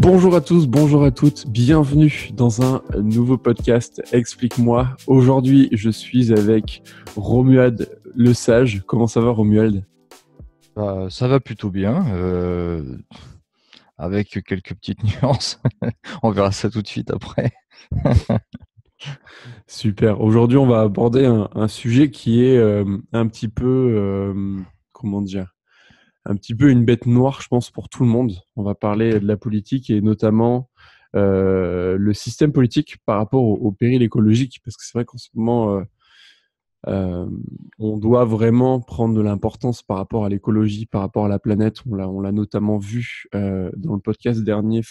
Bonjour à tous, bonjour à toutes, bienvenue dans un nouveau podcast Explique-moi. Aujourd'hui, je suis avec Romuald Le Sage. Comment ça va Romuald bah, Ça va plutôt bien, euh, avec quelques petites nuances. on verra ça tout de suite après. Super. Aujourd'hui, on va aborder un, sujet qui est euh, un petit peu, euh, comment dire, un petit peu une bête noire, je pense, pour tout le monde. On va parler de la politique et notamment euh, le système politique par rapport au, péril écologique, parce que c'est vrai qu'en ce moment, euh, euh, on doit vraiment prendre de l'importance par rapport à l'écologie, par rapport à la planète. On l'a notamment vu dans le podcast dernier,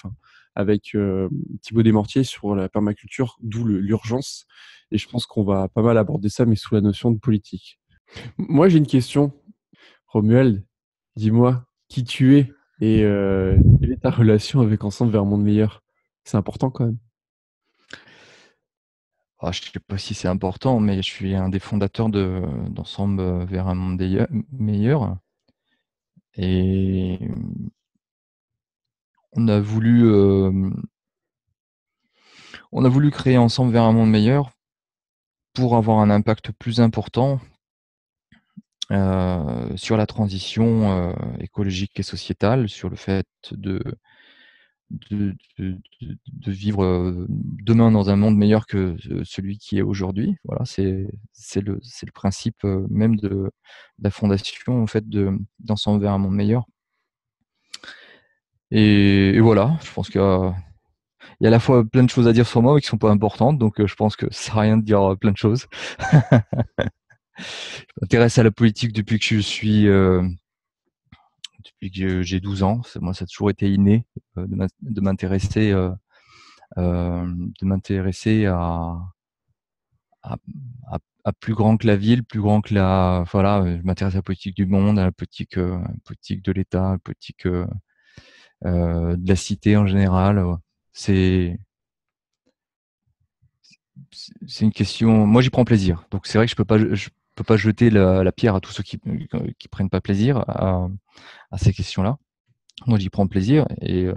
avec Thibaut Desmortiers sur la permaculture, d'où l'urgence. Et je pense qu'on va pas mal aborder ça, mais sous la notion de politique. Moi, j'ai une question, Romuald dis-moi qui tu es et euh, quelle est ta relation avec Ensemble vers un monde meilleur. C'est important quand même. Ah, je ne sais pas si c'est important, mais je suis un des fondateurs d'Ensemble vers un monde meilleur. Et on a voulu, euh, on a voulu créer Ensemble vers un monde meilleur pour avoir un impact plus important, euh, sur la transition euh, écologique et sociétale, sur le fait de, de, vivre euh, demain dans un monde meilleur que celui qui est aujourd'hui. Voilà, c'est le, le, principe même de, la fondation, en fait, d'ensemble vers un monde meilleur. Et, voilà, je pense qu'il y a à la fois plein de choses à dire sur moi mais qui sont pas importantes, donc je pense que ça sert à rien de dire plein de choses. je m'intéresse à la politique depuis que je suis euh, depuis que j'ai 12 ans. Moi, ça a toujours été inné euh, de m'intéresser euh, de m'intéresser à, à, plus grand que la ville, plus grand que la voilà. Je m'intéresse à la politique du monde, à la politique, politique de l'État, à la politique de la cité en général. C'est c'est une question. Moi, j'y prends plaisir. Donc, c'est vrai que je peux pas. Je, pas jeter la, pierre à tous ceux qui prennent pas plaisir à, ces questions-là. Moi, j'y prends plaisir et euh,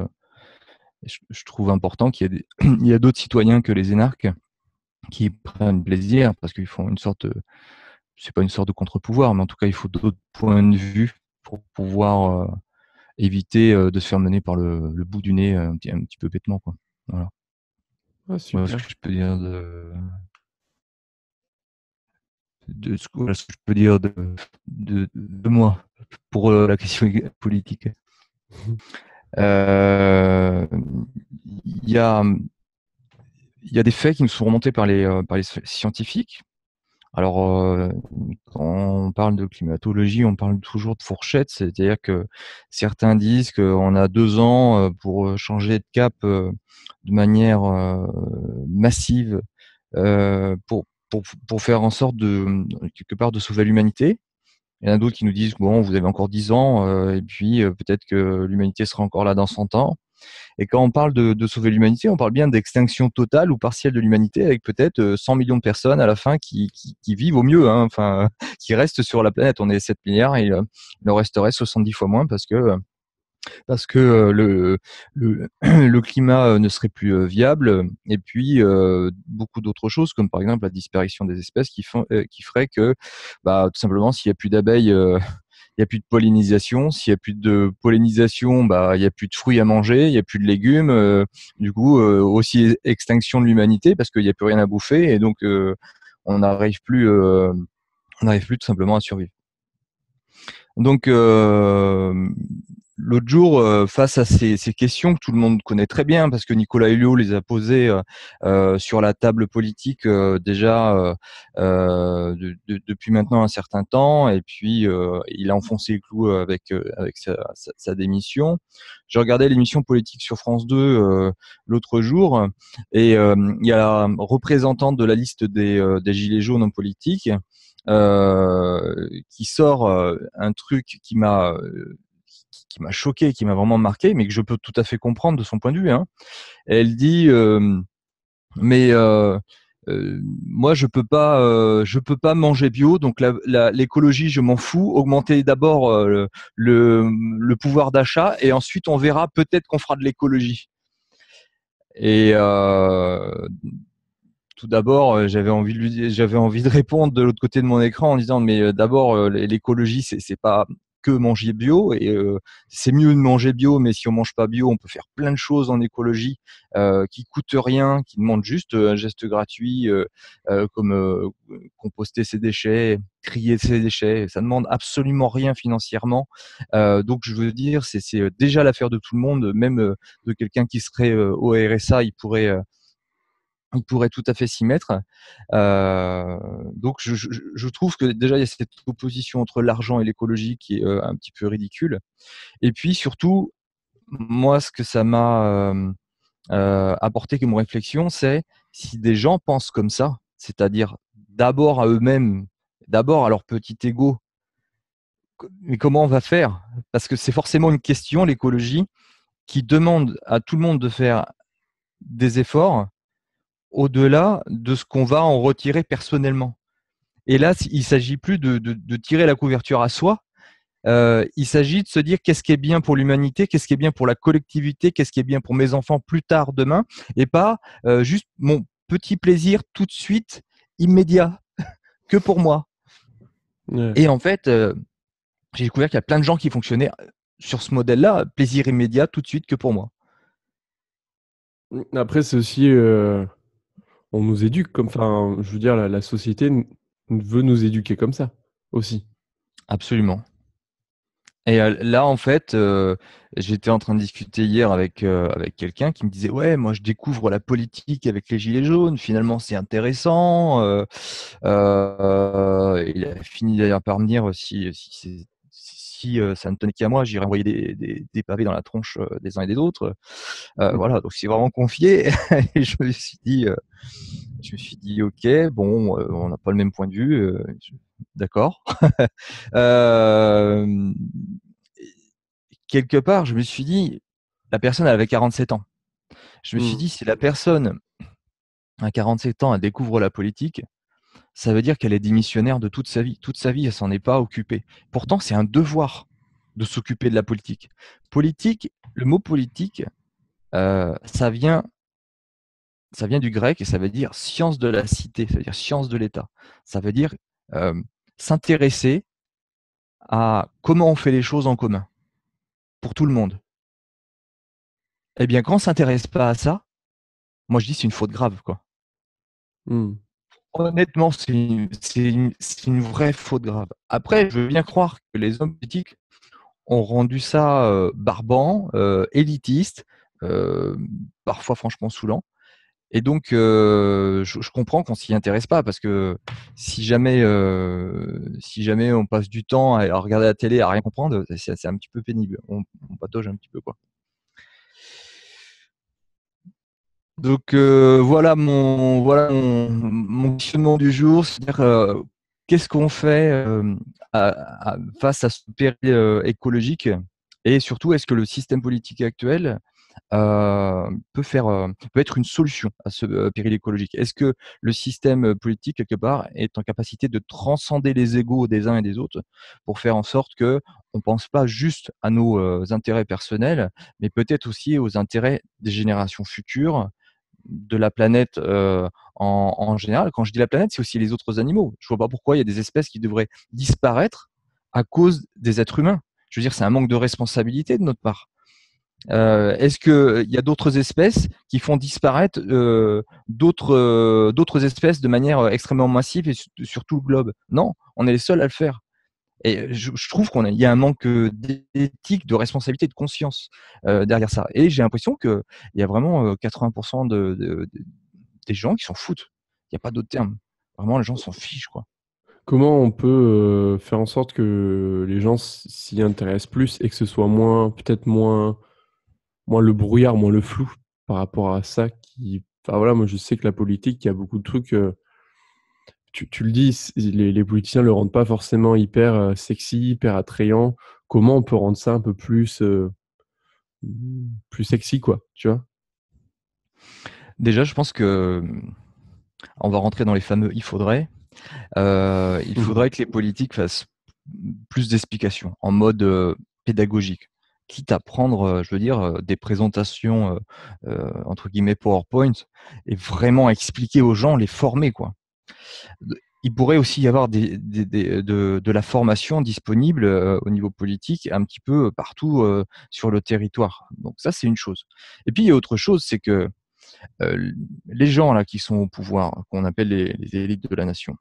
je, trouve important qu'il y a d'autres citoyens que les énarques qui prennent plaisir parce qu'ils font une sorte, c'est pas une sorte de contre-pouvoir, mais en tout cas, il faut d'autres points de vue pour pouvoir euh, éviter euh, de se faire mener par le, bout du nez un petit, peu bêtement, quoi. Voilà. Ah, que je peux dire de, de ce que je peux dire de, de, moi pour euh, la question politique. Euh, il y, a, il y a des faits qui nous sont remontés par les, euh, par les scientifiques. Alors, quand on parle de climatologie, on parle toujours de fourchette, c'est-à-dire que certains disent qu'on a deux ans pour changer de cap de manière massive pour, pour, faire en sorte de quelque part de sauver l'humanité. Il y en a d'autres qui nous disent bon, vous avez encore 10 ans, euh, et puis euh, peut-être que l'humanité sera encore là dans 100 ans. Et quand on parle de, sauver l'humanité, on parle bien d'extinction totale ou partielle de l'humanité, avec peut-être 100 euh, millions de personnes à la fin qui, vivent au mieux, hein, enfin, qui restent sur la planète. On est 7 milliards, et il en resterait 70 fois moins parce que parce que le, le, climat ne serait plus viable, et puis beaucoup d'autres choses, comme par exemple la disparition des espèces qui, font, qui ferait que bah, tout simplement s'il n'y a plus d'abeilles, il n'y a plus de pollinisation. S'il n'y a plus de pollinisation, bah, il n'y a plus de fruits à manger, il n'y a plus de légumes. du coup, aussi extinction de l'humanité parce qu'il n'y a plus rien à bouffer, et donc on n'arrive plus, on n'arrive plus tout simplement à survivre. Donc, l'autre jour, euh, face à ces, questions que tout le monde connaît très bien, parce que Nicolas Hulot les a posées euh, euh sur la table politique euh, déjà depuis maintenant un certain temps, et puis il a enfoncé le clou avec, avec sa, sa, démission. Je regardais l'émission politique sur France 2 l'autre jour, et il y a la représentante de la liste des, des Gilets jaunes en politique. qui sort un truc qui m'a qui m'a choqué, qui m'a vraiment marqué, mais que je peux tout à fait comprendre de son point de vue. Hein. Elle dit mais moi je peux pas je peux pas manger bio, donc l'écologie je m'en fous. Augmenter d'abord le, pouvoir d'achat et ensuite on verra peut-être qu'on fera de l'écologie. Et tout d'abord, j'avais envie de j'avais envie de répondre de l'autre côté de mon écran en disant mais d'abord l'écologie c'est pas que manger bio. Et euh, c'est mieux de manger bio, mais si on mange pas bio, on peut faire plein de choses en écologie euh, qui coûtent rien, qui demandent juste euh, un geste gratuit, comme composter ses déchets, crier ses déchets. Ça demande absolument rien financièrement. donc je veux dire, c'est déjà l'affaire de tout le monde, même de quelqu'un qui serait au RSA, il pourrait il pourrait tout à fait s'y mettre. Euh, donc, je, trouve que déjà, il y a cette opposition entre l'argent et l'écologie qui est euh, un petit peu ridicule. Et puis, surtout, moi, ce que ça m'a euh, euh, apporté comme réflexion, c'est si des gens pensent comme ça, c'est-à-dire d'abord à, eux-mêmes, d'abord à leur petit ego, mais comment on va faire Parce que c'est forcément une question, l'écologie, qui demande à tout le monde de faire des efforts au-delà de ce qu'on va en retirer personnellement. Et là, il s'agit plus de, tirer la couverture à soi. Euh, il s'agit de se dire qu'est-ce qui est bien pour l'humanité, qu'est-ce qui est bien pour la collectivité, qu'est-ce qui est bien pour mes enfants plus tard demain, et pas euh, juste mon petit plaisir tout de suite, immédiat, que pour moi. Et en fait, euh, j'ai découvert qu'il y a plein de gens qui fonctionnaient sur ce modèle-là, plaisir immédiat tout de suite que pour moi. Après, c'est aussi on nous éduque comme, enfin, je veux dire, la, société veut nous éduquer comme ça aussi. Absolument. Et euh, là, en fait, euh, j'étais en train de discuter hier euh, avec, quelqu'un qui me disait Ouais, moi je découvre la politique avec les Gilets jaunes, finalement c'est intéressant. il a fini d'ailleurs par venir aussi ça ne tenait qu'à moi, j'irais envoyer des, pavés dans la tronche euh, des uns et des autres. Euh, mmh. voilà, donc c'est vraiment confié. et je me suis dit, euh, je me suis dit, ok, bon, on n'a pas le même point de vue, d'accord. quelque part, je me suis dit, la personne avait 47 ans. Je me suis mmh. dit, si la personne à 47 ans elle découvre la politique, ça veut dire qu'elle est démissionnaire de toute sa vie. Toute sa vie, elle s'en est pas occupée. Pourtant, c'est un devoir de s'occuper de la politique. Politique, le mot politique, euh, ça vient ça vient du grec et ça veut dire science de la cité, ça veut dire science de l'État. Ça veut dire euh, s'intéresser à comment on fait les choses en commun pour tout le monde. Eh bien, quand on s'intéresse pas à ça, moi je dis c'est une faute grave, quoi. Mmh. Honnêtement, c'est une, vraie faute grave. Après, je veux bien croire que les hommes politiques ont rendu ça euh, barbant, euh, élitiste, euh, parfois franchement saoulant. Et donc, je, comprends qu'on s'y intéresse pas parce que si jamais, si jamais on passe du temps à, regarder la télé à rien comprendre, c'est un petit peu pénible. On, on patauge un petit peu quoi. Donc euh, voilà mon voilà mon, questionnement du jour, c'est-à-dire euh, qu'est-ce qu'on fait euh, face à ce péril écologique et surtout est-ce que le système politique actuel peut faire peut être une solution à ce péril écologique Est-ce que le système politique quelque part est en capacité de transcender les égaux des uns et des autres pour faire en sorte que on pense pas juste à nos intérêts personnels, mais peut-être aussi aux intérêts des générations futures de la planète en, général. Quand je dis la planète, c'est aussi les autres animaux. Je vois pas pourquoi il y a des espèces qui devraient disparaître à cause des êtres humains. Je veux dire, c'est un manque de responsabilité de notre part. Est-ce qu'il y a d'autres espèces qui font disparaître d'autres espèces de manière extrêmement massive et sur tout le globe Non, on est les seuls à le faire. Et je, trouve qu'on y a un manque d'éthique, de responsabilité, de conscience derrière ça. Et j'ai l'impression que il y a vraiment 80% de, des gens qui s'en foutent. Il n'y a pas d'autre terme. Vraiment, les gens s'en fichent, quoi. Comment on peut faire en sorte que les gens s'y intéressent plus et que ce soit moins, peut-être moins, moins le brouillard, moins le flou par rapport à ça qui. Enfin voilà, moi je sais que la politique, il y a beaucoup de trucs tu, le dis, les, politiciens ne le rendent pas forcément hyper euh, sexy, hyper attrayant. Comment on peut rendre ça un peu plus, euh, plus sexy, quoi, tu vois Déjà, je pense que on va rentrer dans les fameux il faudrait. Euh, il mmh. faudrait que les politiques fassent plus d'explications en mode pédagogique quitte à prendre, je veux dire, des présentations entre guillemets PowerPoint et vraiment expliquer aux gens, les former quoi il pourrait aussi y avoir euh, de, la formation disponible euh, au niveau politique un petit peu euh, partout sur le territoire. Donc ça, c'est une chose. Et puis, il y a autre chose, c'est que les gens là qui sont au pouvoir, qu'on appelle les, élites de la nation,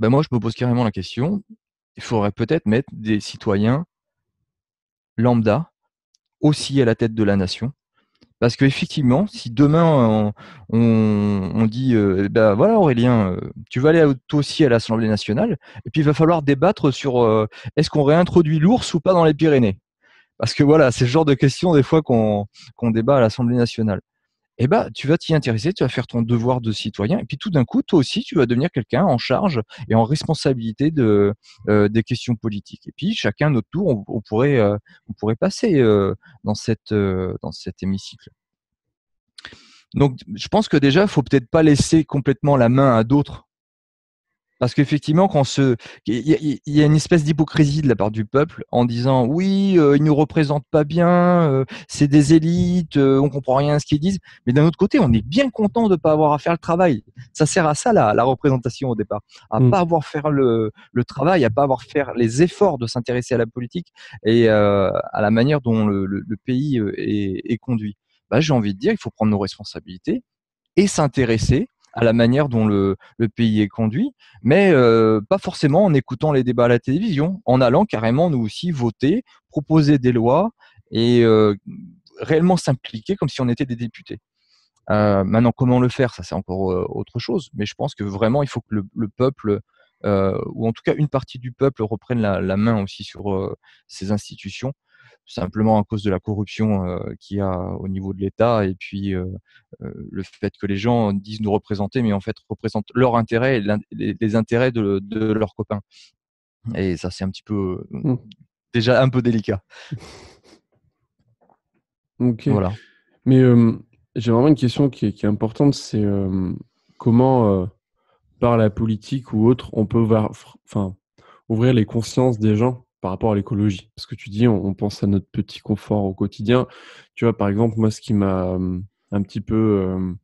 ben moi, je me pose carrément la question, il faudrait peut-être mettre des citoyens lambda aussi à la tête de la nation parce qu'effectivement, si demain on, on, dit, euh, eh ben voilà Aurélien, euh, tu vas aller toi aussi à l'Assemblée nationale, et puis il va falloir débattre sur euh, est-ce qu'on réintroduit l'ours ou pas dans les Pyrénées Parce que voilà, c'est le genre de questions des fois qu'on débat à l'Assemblée nationale eh ben, tu vas t'y intéresser, tu vas faire ton devoir de citoyen, et puis tout d'un coup, toi aussi, tu vas devenir quelqu'un en charge et en responsabilité de, des questions politiques. Et puis, chacun notre tour, on, pourrait, on pourrait passer dans, cette, dans cet hémicycle. Donc, je pense que déjà, il faut peut-être pas laisser complètement la main à d'autres parce qu'effectivement, quand se, il y, a une espèce d'hypocrisie de la part du peuple en disant oui, ils euh, ils nous représentent pas bien, euh, c'est des élites, on euh, on comprend rien à ce qu'ils disent. Mais d'un autre côté, on est bien content de ne pas avoir à faire le travail. Ça sert à ça la, représentation au départ, à ne mmh. pas avoir à faire le, travail, à pas avoir à faire les efforts de s'intéresser à la politique et à la manière dont le, pays est, conduit. Bah, j'ai envie de dire, il faut prendre nos responsabilités et s'intéresser à la manière dont le, pays est conduit, mais euh, pas forcément en écoutant les débats à la télévision, en allant carrément nous aussi voter, proposer des lois et euh, réellement s'impliquer comme si on était des députés. Euh, maintenant, comment le faire Ça, c'est encore autre chose. Mais je pense que vraiment, il faut que le, peuple, ou en tout cas une partie du peuple, reprenne la main aussi sur ces institutions simplement à cause de la corruption qui qu'il y a au niveau de l'État et puis le fait que les gens disent nous représenter, mais en fait représentent leurs intérêts et les, intérêts de, leurs copains. Et ça, c'est un petit peu mmh. déjà un peu délicat. ok. Voilà. Mais j'ai vraiment une question qui est, importante, c'est comment par la politique ou autre, on peut ouvrir les consciences des gens par rapport à l'écologie. Parce que tu dis, on, pense à notre petit confort au quotidien. Tu vois, par exemple, moi, ce qui m'a un petit peu, je ne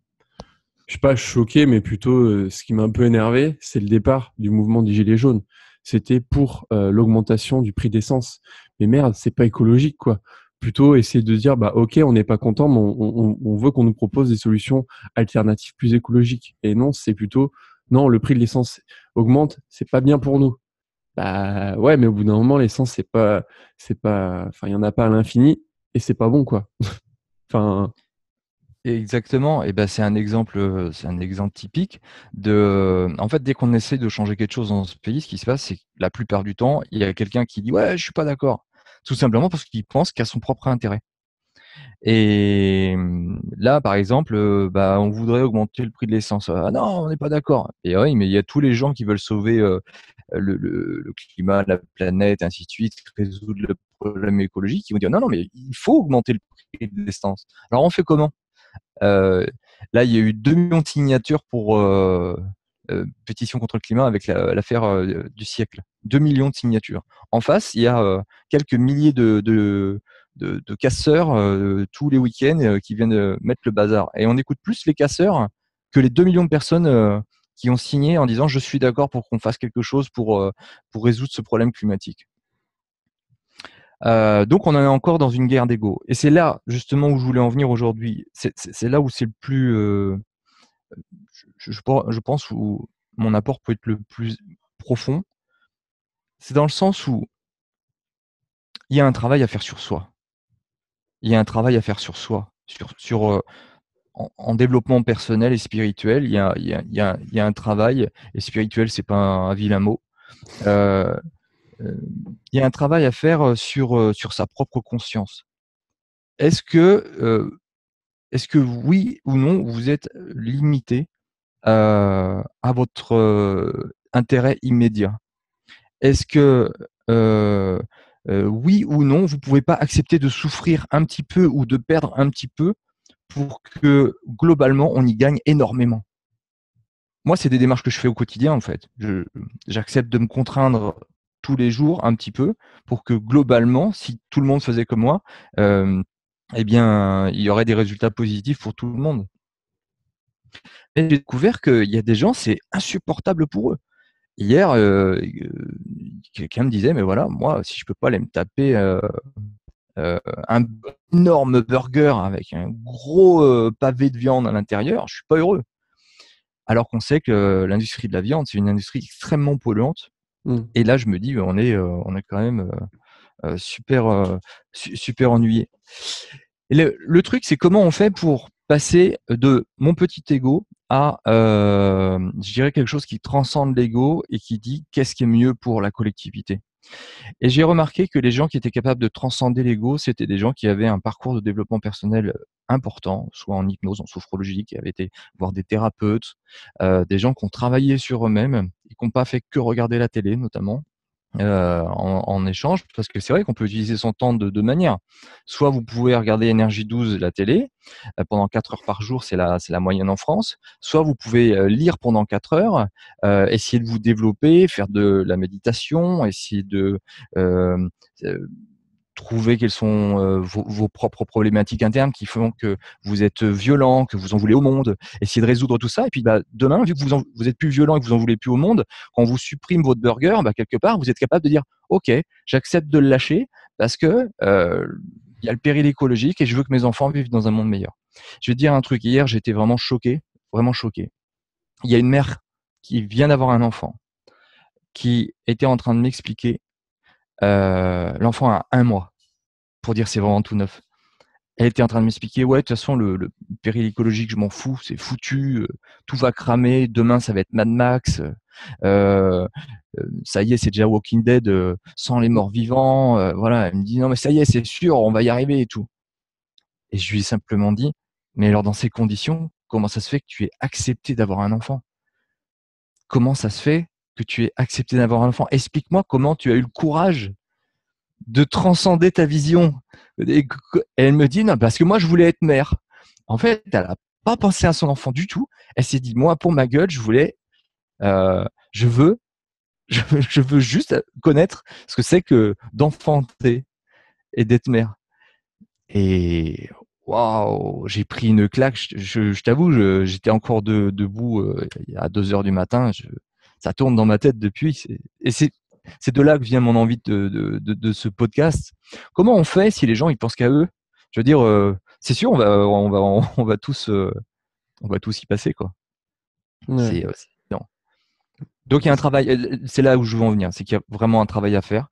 sais pas choqué, mais plutôt ce qui m'a un peu énervé, c'est le départ du mouvement des Gilets jaunes. C'était pour euh, l'augmentation du prix d'essence. Mais merde, c'est pas écologique, quoi plutôt essayer de dire bah ok on n'est pas content mais on, on veut qu'on nous propose des solutions alternatives plus écologiques et non c'est plutôt non le prix de l'essence augmente c'est pas bien pour nous bah ouais, mais au bout d'un moment, l'essence, c'est pas, c'est pas, enfin, il y en a pas à l'infini et c'est pas bon, quoi. enfin. Exactement. Et ben c'est un exemple, euh, c'est un exemple typique de. En fait, dès qu'on essaie de changer quelque chose dans ce pays, ce qui se passe, c'est que la plupart du temps, il y a quelqu'un qui dit ouais, je suis pas d'accord, tout simplement parce qu'il pense qu'il a son propre intérêt. Et mmh, là, par exemple, euh, bah, on voudrait augmenter le prix de l'essence. Ah non, on n'est pas d'accord. Et oui, mais il y a tous les gens qui veulent sauver euh, le, climat, la planète, ainsi de suite, résoudre le problème écologique, ils vont dire non, non, mais il faut augmenter le prix de l'essence. Alors on fait comment euh, Là, il y a eu 2 millions de signatures pour euh, euh, pétition contre le climat avec l'affaire du siècle. 2 millions de signatures. En face, il y a quelques milliers de, de casseurs tous les week-ends qui viennent mettre le bazar. Et on écoute plus les casseurs que les 2 millions de personnes qui ont signé en disant je suis d'accord pour qu'on fasse quelque chose pour, euh, pour résoudre ce problème climatique. Euh, donc on en est encore dans une guerre d'ego. Et c'est là justement où je voulais en venir aujourd'hui. C'est là où c'est le plus... Euh, je, je, pense où mon apport peut être le plus profond. C'est dans le sens où il y a un travail à faire sur soi. Il y a un travail à faire sur soi, sur, sur, en, développement personnel et spirituel, il y a, un travail, et spirituel, c'est pas un, vilain mot. Euh, euh, il y a un travail à faire euh, sur, sa propre conscience. Est-ce que, est-ce que oui ou non, vous êtes limité à votre intérêt immédiat Est-ce que oui ou non, vous ne pouvez pas accepter de souffrir un petit peu ou de perdre un petit peu pour que globalement, on y gagne énormément. Moi, c'est des démarches que je fais au quotidien, en fait. J'accepte de me contraindre tous les jours un petit peu pour que globalement, si tout le monde faisait comme moi, euh, eh bien, il y aurait des résultats positifs pour tout le monde. Mais j'ai découvert qu'il y a des gens, c'est insupportable pour eux. Hier, euh, euh, quelqu'un me disait, mais voilà, moi, si je peux pas aller me taper euh, un énorme burger avec un gros euh, pavé de viande à l'intérieur, je suis pas heureux. Alors qu'on sait que l'industrie de la viande, c'est une industrie extrêmement polluante. Mmh. Et là, je me dis, on est, euh, on est quand même super, super ennuyé. Le, truc, c'est comment on fait pour passer de mon petit ego à, je dirais, quelque chose qui transcende l'ego et qui dit qu'est-ce qui est mieux pour la collectivité. Et j'ai remarqué que les gens qui étaient capables de transcender l'ego, c'était des gens qui avaient un parcours de développement personnel euh, important, soit en hypnose, en sophrologie, qui avaient été voir des thérapeutes, euh, des gens qui ont travaillé sur eux-mêmes et qui n'ont pas fait que regarder la télé notamment, euh, en, échange, parce que c'est vrai qu'on peut utiliser son temps de deux manières. Soit vous pouvez regarder Énergie 12, la télé, euh, pendant 4 heures par jour, c'est la, la moyenne en France. Soit vous pouvez euh, lire pendant 4 heures, essayer de vous développer, faire de la méditation, essayer de Trouver quelles sont euh, vos, propres problématiques internes qui font que vous êtes euh, violent, que vous en voulez au monde, essayez de résoudre tout ça. Et puis bah, demain, vu que vous, n'êtes êtes plus violent et que vous en voulez plus au monde, quand vous supprime votre burger, bah, quelque part, vous êtes capable de dire, OK, j'accepte de le lâcher parce que euh, il y a le péril écologique et je veux que mes enfants vivent dans un monde meilleur. Je vais te dire un truc. Hier, j'étais vraiment choqué, vraiment choqué. Il y a une mère qui vient d'avoir un enfant qui était en train de m'expliquer l'enfant a un mois pour dire c'est vraiment tout neuf. Elle était en train de m'expliquer, ouais, de toute façon, le, péril écologique, je m'en fous, c'est foutu, euh, tout va cramer, demain ça va être Mad Max, euh, euh, ça y est, c'est déjà Walking Dead sans les morts vivants, voilà. Elle me dit, non, mais ça y est, c'est sûr, on va y arriver et tout. Et je lui ai simplement dit, mais alors dans ces conditions, comment ça se fait que tu aies accepté d'avoir un enfant Comment ça se fait que tu aies accepté d'avoir un enfant Explique-moi comment tu as eu le courage de transcender ta vision. elle me dit, non, parce que moi, je voulais être mère. En fait, elle n'a pas pensé à son enfant du tout. Elle s'est dit, moi, pour ma gueule, je voulais, euh, je veux, je, veux juste connaître ce que c'est que d'enfanter et d'être mère. Et waouh, j'ai pris une claque. Je, t'avoue, j'étais encore debout euh, à 2 heures du matin. ça tourne dans ma tête depuis. Et c'est c'est de là que vient mon envie de, ce podcast. Comment on fait si les gens ils pensent qu'à eux Je veux dire, euh, c'est sûr, on va, on va, euh, va tous, y passer quoi. Euh, Donc il y a un travail. C'est là où je veux en venir, c'est qu'il y a vraiment un travail à faire.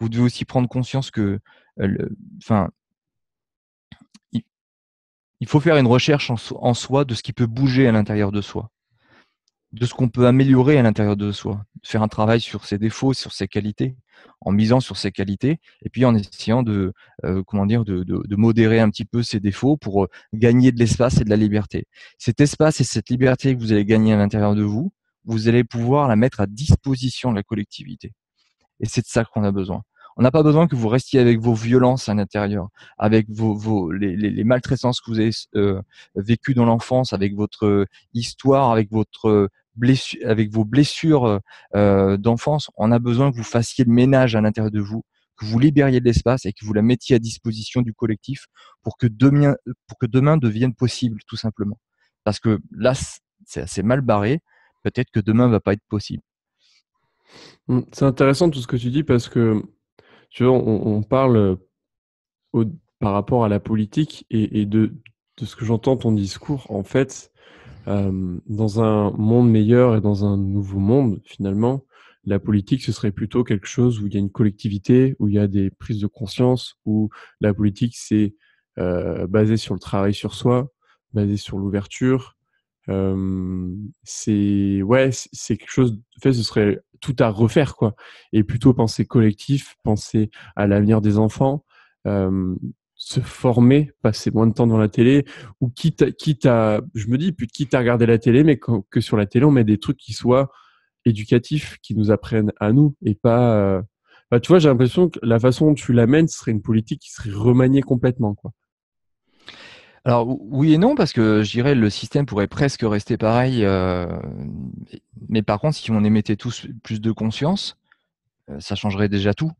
Vous devez aussi prendre conscience que, enfin, il, faut faire une recherche en soi de ce qui peut bouger à l'intérieur de soi de ce qu'on peut améliorer à l'intérieur de soi, faire un travail sur ses défauts, sur ses qualités, en misant sur ses qualités, et puis en essayant de euh, comment dire de, de, modérer un petit peu ses défauts pour euh, gagner de l'espace et de la liberté. Cet espace et cette liberté que vous allez gagner à l'intérieur de vous, vous allez pouvoir la mettre à disposition de la collectivité. Et c'est de ça qu'on a besoin. On n'a pas besoin que vous restiez avec vos violences à l'intérieur, avec vos, vos les, les, maltraitances que vous avez euh, vécues dans l'enfance, avec votre histoire, avec votre avec vos blessures euh, euh, d'enfance, on a besoin que vous fassiez le ménage à l'intérieur de vous, que vous libériez de l'espace et que vous la mettiez à disposition du collectif pour que demain, pour que demain devienne possible, tout simplement. Parce que là, c'est assez mal barré. Peut-être que demain va pas être possible. Mmh, c'est intéressant tout ce que tu dis parce que tu vois, on, parle par rapport à la politique et, de, de ce que j'entends ton discours. En fait, euh, dans un monde meilleur et dans un nouveau monde, finalement, la politique, ce serait plutôt quelque chose où il y a une collectivité, où il y a des prises de conscience, où la politique, c'est euh, basé sur le travail sur soi, basé sur l'ouverture. Euh, c'est ouais, c'est quelque chose. En fait, ce serait tout à refaire, quoi. Et plutôt penser collectif, penser à l'avenir des enfants, euh, se former, passer moins de temps dans la télé, ou quitte à, quitte à je me dis, quitte à regarder la télé, mais que, sur la télé, on met des trucs qui soient éducatifs, qui nous apprennent à nous, et pas... Euh, bah, tu vois, j'ai l'impression que la façon dont tu l'amènes, serait une politique qui serait remaniée complètement, quoi. Alors oui et non, parce que je dirais le système pourrait presque rester pareil. Euh, mais par contre, si on émettait tous plus de conscience, euh, ça changerait déjà tout.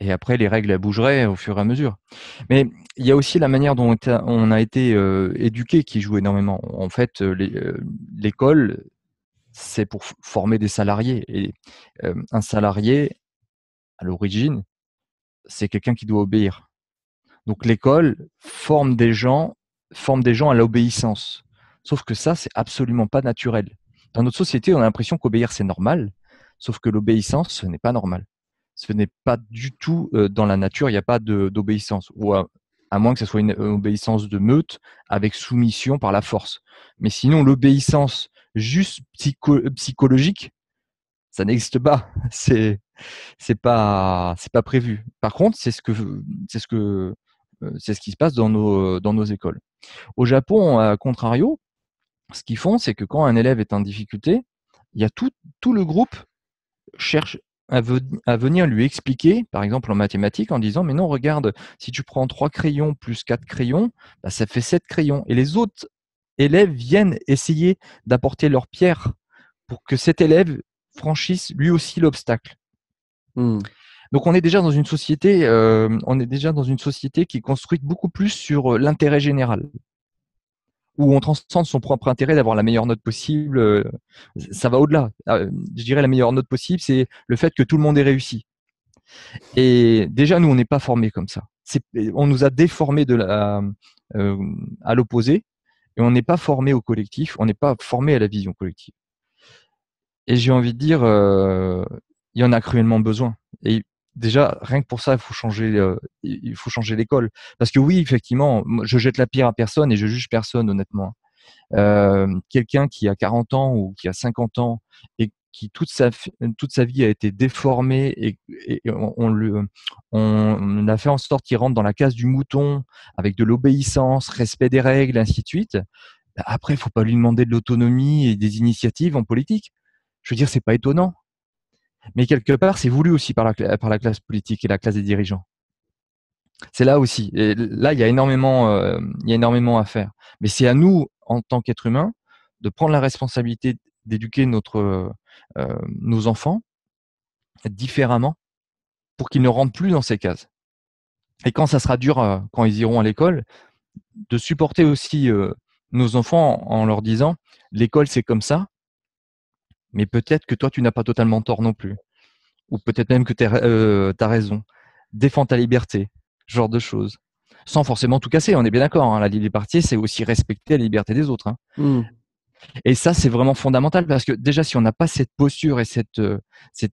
Et après, les règles bougeraient au fur et à mesure. Mais il y a aussi la manière dont on a été euh, éduqué qui joue énormément. En fait, euh, euh, l'école, c'est pour former des salariés. Et un salarié, à l'origine, c'est quelqu'un qui doit obéir. Donc l'école forme des gens, forme des gens à l'obéissance. Sauf que ça, c'est absolument pas naturel. Dans notre société, on a l'impression qu'obéir c'est normal, sauf que l'obéissance, ce n'est pas normal ce n'est pas du tout euh, dans la nature, il n'y a pas d'obéissance. Ou à, moins que ce soit une euh, obéissance de meute avec soumission par la force. Mais sinon, l'obéissance juste psychologique, ça n'existe pas. C'est c'est pas prévu. Par contre, c'est ce euh, qui se passe dans nos écoles. Au Japon, à contrario, ce qu'ils font, c'est que quand un élève est en difficulté, il y a tout le groupe cherche à, venir lui expliquer, par exemple en mathématiques, en disant Mais non, regarde, si tu prends 3 crayons plus 4 crayons, bah, ça fait 7 crayons. Et les autres élèves viennent essayer d'apporter leur pierre pour que cet élève franchisse lui aussi l'obstacle. Hmm. Donc on est déjà dans une société, euh, on est déjà dans une société qui construit beaucoup plus sur euh, l'intérêt général où on transcende son propre intérêt d'avoir la meilleure note possible. Euh, ça va au-delà. Ah, je dirais la meilleure note possible, c'est le fait que tout le monde ait réussi. Et déjà, nous, on n'est pas formés comme ça. On nous a déformés euh, à l'opposé, et on n'est pas formé au collectif, on n'est pas formé à la vision collective. Et j'ai envie de dire, euh, il y en a cruellement besoin. Et déjà rien que pour ça il faut changer euh, il faut changer l'école parce que oui effectivement je jette la pierre à personne et je juge personne honnêtement hein. euh, quelqu'un qui a 40 ans ou qui a 50 ans et qui toute sa toute sa vie a été déformée et, on, le on, a fait en sorte qu'il rentre dans la case du mouton avec de l'obéissance respect des règles ainsi de suite bah, après il faut pas lui demander de l'autonomie et des initiatives en politique je veux dire c'est pas étonnant mais quelque part, c'est voulu aussi par la, classe politique et la classe des dirigeants. C'est là aussi. Et là, il y a énormément, euh, a énormément à faire. Mais c'est à nous, en tant qu'êtres humains, de prendre la responsabilité d'éduquer notre, euh, nos enfants différemment pour qu'ils ne rentrent plus dans ces cases. Et quand ça sera dur, euh, quand ils iront à l'école, de supporter aussi nos enfants en leur disant l'école c'est comme ça, mais peut-être que toi, tu n'as pas totalement tort non plus. Ou peut-être même que tu euh, as, raison. Défends ta liberté, genre de choses. Sans forcément tout casser, on est bien d'accord. Hein. La liberté, c'est aussi respecter la liberté des autres. Hein. Mmh. Et ça, c'est vraiment fondamental parce que déjà, si on n'a pas cette posture et cette, euh,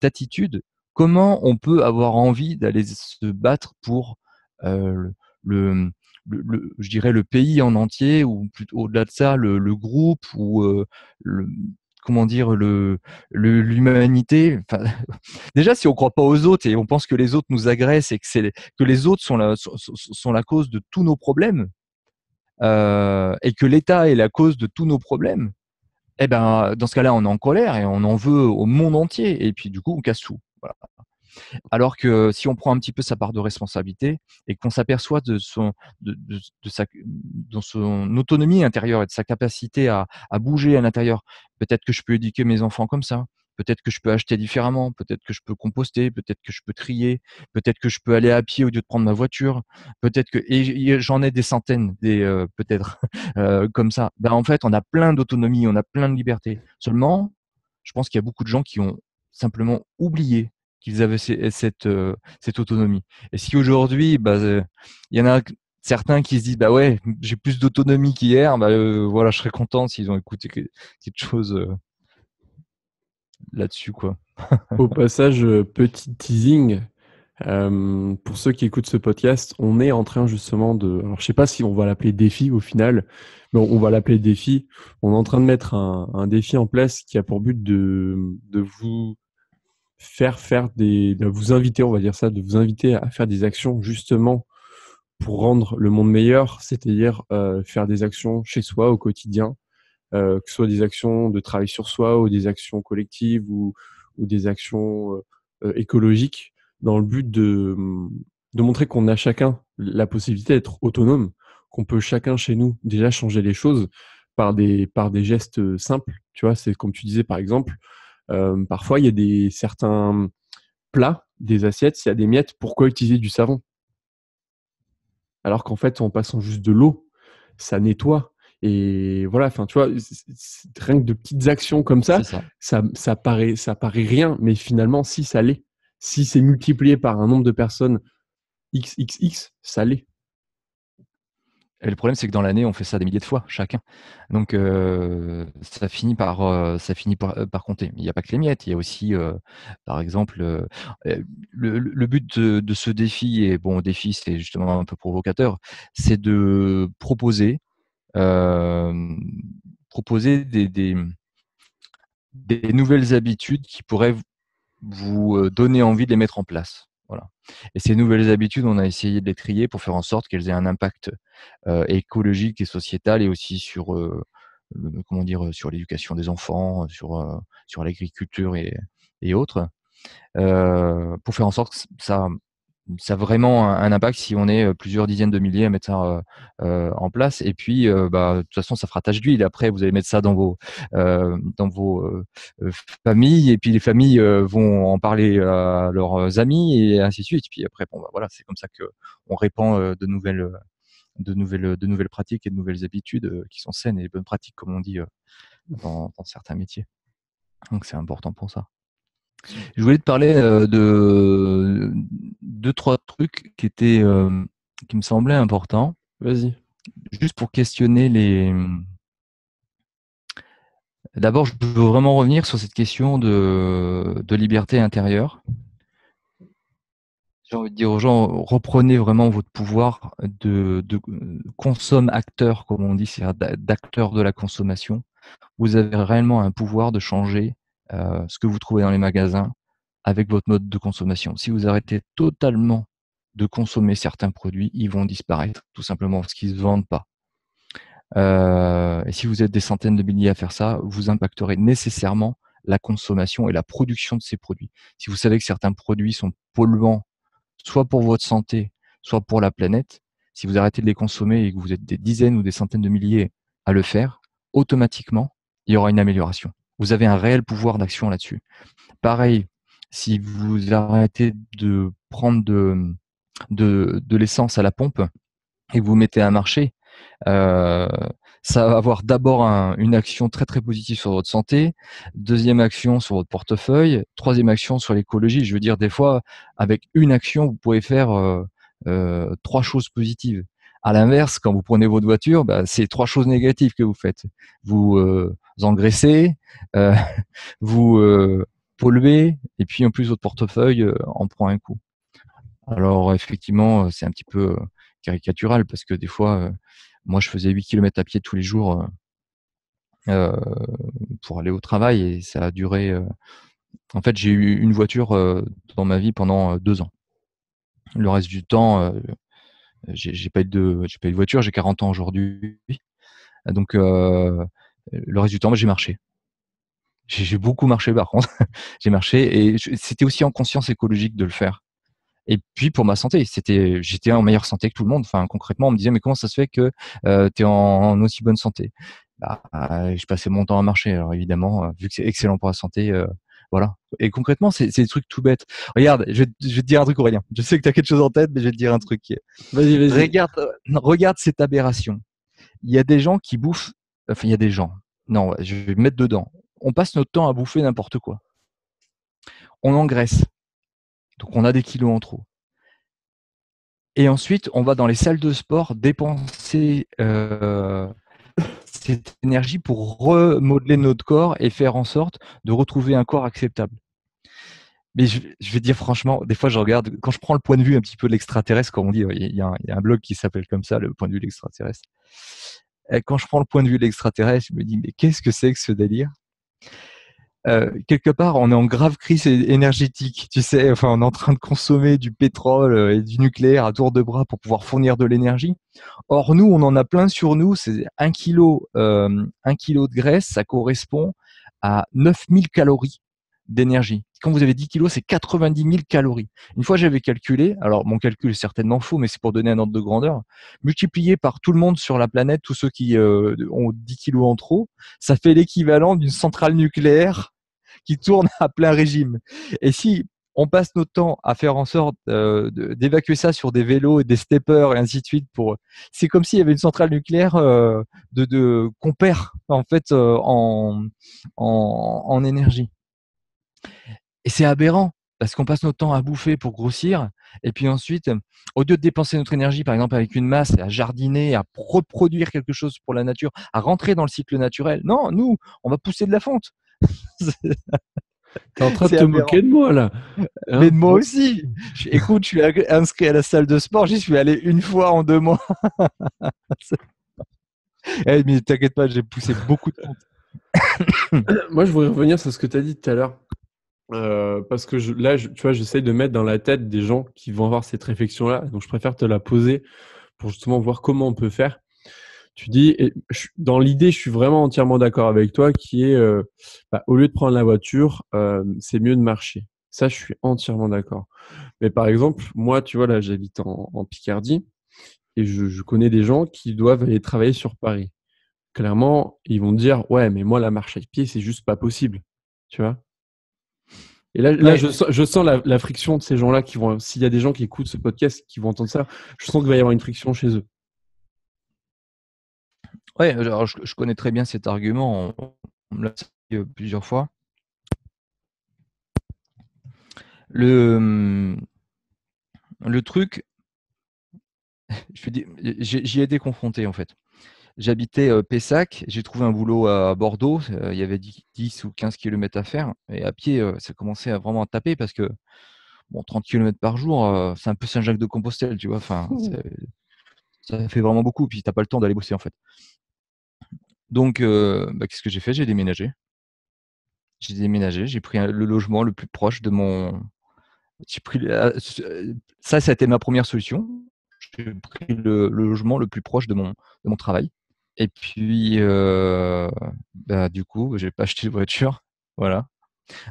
attitude, comment on peut avoir envie d'aller se battre pour euh, le, je dirais le pays en entier ou plutôt au-delà de ça, le, groupe ou le comment dire, le, l'humanité. déjà, si on ne croit pas aux autres et on pense que les autres nous agressent et que, que les autres sont la, sont, la cause de tous nos problèmes, euh, et que l'État est la cause de tous nos problèmes, eh ben, dans ce cas-là, on est en colère et on en veut au monde entier. Et puis, du coup, on casse tout. Alors que euh, si on prend un petit peu sa part de responsabilité et qu'on s'aperçoit de son, de, son autonomie intérieure et de sa capacité à, bouger à l'intérieur, peut-être que je peux éduquer mes enfants comme ça, peut-être que je peux acheter différemment, peut-être que je peux composter, peut-être que je peux trier, peut-être que je peux aller à pied au lieu de prendre ma voiture, peut-être que et j'en ai des centaines, des euh, peut-être euh, comme ça. Ben en fait, on a plein d'autonomie, on a plein de liberté. Seulement, je pense qu'il y a beaucoup de gens qui ont simplement oublié qu'ils avaient cette, euh, cette autonomie. Et si aujourd'hui, bah, euh, il y en a certains qui se disent bah ouais, j'ai plus d'autonomie qu'hier, bah euh, voilà, je serais content s'ils ont écouté quelque chose là-dessus quoi. Au passage, petit teasing. pour ceux qui écoutent ce podcast, on est en train justement de. Alors, je sais pas si on va l'appeler défi au final, mais on va l'appeler défi. On est en train de mettre un, un défi en place qui a pour but de, de vous faire faire des, de vous inviter, on va dire ça, de vous inviter à faire des actions justement pour rendre le monde meilleur, c'est-à-dire euh, faire des actions chez soi au quotidien, euh, que ce soit des actions de travail sur soi ou des actions collectives ou, ou des actions euh, écologiques, dans le but de, de montrer qu'on a chacun la possibilité d'être autonome, qu'on peut chacun chez nous déjà changer les choses par des, par des gestes simples. Tu vois, c'est comme tu disais par exemple, euh, parfois, il y a des, certains plats, des assiettes, s'il y a des miettes, pourquoi utiliser du savon Alors qu'en fait, en passant juste de l'eau, ça nettoie. Et voilà, enfin, tu vois, rien que de petites actions comme ça ça. ça, paraît, ça paraît rien, mais finalement, si ça l'est, si c'est multiplié par un nombre de personnes XXX, ça l'est. Et le problème, c'est que dans l'année, on fait ça des milliers de fois chacun. Donc, euh, ça finit par euh, ça finit par, euh, compter. Il n'y a pas que les miettes. Il y a aussi, par exemple, le, but de, ce défi et bon, défi, c'est justement un peu provocateur, c'est de proposer proposer des nouvelles habitudes qui pourraient vous donner envie de les mettre en place. Voilà. Et ces nouvelles habitudes, on a essayé de les trier pour faire en sorte qu'elles aient un impact euh, écologique et sociétal et aussi sur euh, comment dire sur l'éducation des enfants, sur euh, sur l'agriculture et, et autres, pour faire en sorte que ça ça a vraiment un, impact si on est plusieurs dizaines de milliers à mettre ça en place. Et puis, bah, de toute façon, ça fera tâche d'huile. Après, vous allez mettre ça dans vos dans vos familles, et puis les familles vont en parler à leurs amis et ainsi de suite. Et puis après, bah, voilà, c'est comme ça que on répand de nouvelles de nouvelles de nouvelles pratiques et de nouvelles habitudes qui sont saines et bonnes pratiques, comme on dit dans certains métiers. Donc, c'est important pour ça. Je voulais te parler euh, de deux, trois trucs qui étaient euh, qui me semblaient importants. Vas-y. Juste pour questionner les. D'abord, je veux vraiment revenir sur cette question de, liberté intérieure. J'ai envie de dire aux gens, reprenez vraiment votre pouvoir de, de consomme-acteur, comme on dit, c'est-à-dire d'acteur de la consommation. Vous avez réellement un pouvoir de changer euh, ce que vous trouvez dans les magasins avec votre mode de consommation. Si vous arrêtez totalement de consommer certains produits, ils vont disparaître, tout simplement parce qu'ils ne se vendent pas. Euh, et si vous êtes des centaines de milliers à faire ça, vous impacterez nécessairement la consommation et la production de ces produits. Si vous savez que certains produits sont polluants, soit pour votre santé, soit pour la planète, si vous arrêtez de les consommer et que vous êtes des dizaines ou des centaines de milliers à le faire, automatiquement, il y aura une amélioration. Vous avez un réel pouvoir d'action là-dessus. Pareil, si vous arrêtez de prendre de, de, de l'essence à la pompe et que vous mettez à marcher, euh, ça va avoir d'abord une action très très positive sur votre santé, deuxième action sur votre portefeuille, troisième action sur l'écologie. Je veux dire, des fois, avec une action, vous pouvez faire euh, euh, trois choses positives. À l'inverse, quand vous prenez votre voiture, bah, c'est trois choses négatives que vous faites. Vous, euh, engraissez, euh, vous euh, polluez, et puis en plus votre portefeuille euh, en prend un coup. Alors effectivement, c'est un petit peu caricatural parce que des fois, moi je faisais 8 km à pied tous les jours pour aller au travail et ça a duré... en fait, j'ai eu une voiture dans ma vie pendant deux ans. Le reste du temps, j'ai pas eu de, pas eu de voiture, j'ai 40 ans aujourd'hui. Donc, euh, le reste du temps, j'ai marché. J'ai beaucoup marché par contre. j'ai marché et c'était aussi en conscience écologique de le faire. Et puis pour ma santé, c'était, j'étais en meilleure santé que tout le monde. Enfin concrètement, on me disait mais comment ça se fait que euh, tu es en, aussi bonne santé bah, Je passais mon temps à marcher. Alors évidemment, euh, vu que c'est excellent pour la santé, voilà. Et concrètement, c'est des trucs tout bêtes. Regarde, je, je, vais te dire un truc Aurélien. Je sais que tu as quelque chose en tête, mais je vais te dire un truc. Vas-y, vas-y. Regarde, regarde cette aberration. Il y a des gens qui bouffent il y a des gens. Non, je vais me mettre dedans. On passe notre temps à bouffer n'importe quoi. On engraisse. Donc, on a des kilos en trop. Et ensuite, on va dans les salles de sport dépenser euh, cette énergie pour remodeler notre corps et faire en sorte de retrouver un corps acceptable. Mais je, vais dire franchement, des fois je regarde, quand je prends le point de vue un petit peu de l'extraterrestre, comme on dit, il y, a un, il y a un blog qui s'appelle comme ça, le point de vue de l'extraterrestre quand je prends le point de vue de l'extraterrestre, je me dis, mais qu'est-ce que c'est que ce délire euh, quelque part, on est en grave crise énergétique, tu sais. Enfin, on est en train de consommer du pétrole euh, et du nucléaire à tour de bras pour pouvoir fournir de l'énergie. Or, nous, on en a plein sur nous. C'est un kilo, euh, un kilo de graisse, ça correspond à 9000 calories d'énergie quand vous avez 10 kilos, c'est 90 000 calories. Une fois, j'avais calculé, alors mon calcul est certainement faux, mais c'est pour donner un ordre de grandeur, multiplié par tout le monde sur la planète, tous ceux qui euh, ont 10 kilos en trop, ça fait l'équivalent d'une centrale nucléaire qui tourne à plein régime. Et si on passe notre temps à faire en sorte euh, d'évacuer ça sur des vélos et des steppers et ainsi de suite pour c'est comme s'il y avait une centrale nucléaire euh, de, qu'on perd en fait en, énergie et c'est aberrant parce qu'on passe notre temps à bouffer pour grossir. Et puis ensuite, au lieu de dépenser notre énergie, par exemple, avec une masse, à jardiner, à reproduire quelque chose pour la nature, à rentrer dans le cycle naturel, non, nous, on va pousser de la fonte. T'es en train de te moquer de moi là. Hein mais de moi aussi. Écoute, je suis inscrit à la salle de sport, j'y suis allé une fois en deux mois. hey, eh, mais t'inquiète pas, j'ai poussé beaucoup de fonte. moi, je voudrais revenir sur ce que tu as dit tout à l'heure. Euh, parce que je, là, tu vois, j'essaye de mettre dans la tête des gens qui vont avoir cette réflexion-là. Donc, je préfère te la poser pour justement voir comment on peut faire. Tu dis, dans l'idée, je suis vraiment entièrement d'accord avec toi, qui est, euh, bah, au lieu de prendre la voiture, euh, c'est mieux de marcher. Ça, je suis entièrement d'accord. Mais par exemple, moi, tu vois, là, j'habite en, en, Picardie et je connais des gens qui doivent aller travailler sur Paris. Clairement, ils vont dire, ouais, mais moi, la marche à pied, c'est juste pas possible. Tu vois et là, je, sens la, friction de ces gens-là qui vont, s'il y a des gens qui écoutent ce podcast, qui vont entendre ça, je sens qu'il va y avoir une friction chez eux. Oui, alors je, connais très bien cet argument, on, me l'a dit euh, plusieurs fois. Le, hum, le truc, j'y ai été confronté en fait. J'habitais euh, Pessac, j'ai trouvé un boulot à Bordeaux, euh, il y avait 10 ou 15 km à faire, et à pied, euh, ça commençait à vraiment taper parce que bon, 30 km par jour, c'est un peu Saint-Jacques-de-Compostelle, tu vois, enfin, mmh. ça fait vraiment beaucoup, puis t'as pas le temps d'aller bosser en fait. Donc, bah, qu'est-ce que j'ai fait J'ai déménagé. J'ai déménagé, j'ai pris le logement le plus proche de mon. J'ai pris ça, ça a été ma première solution. J'ai pris le, le, logement le plus proche de mon, de mon travail. Et puis, euh, bah, du coup, j'ai pas acheté de voiture. Voilà.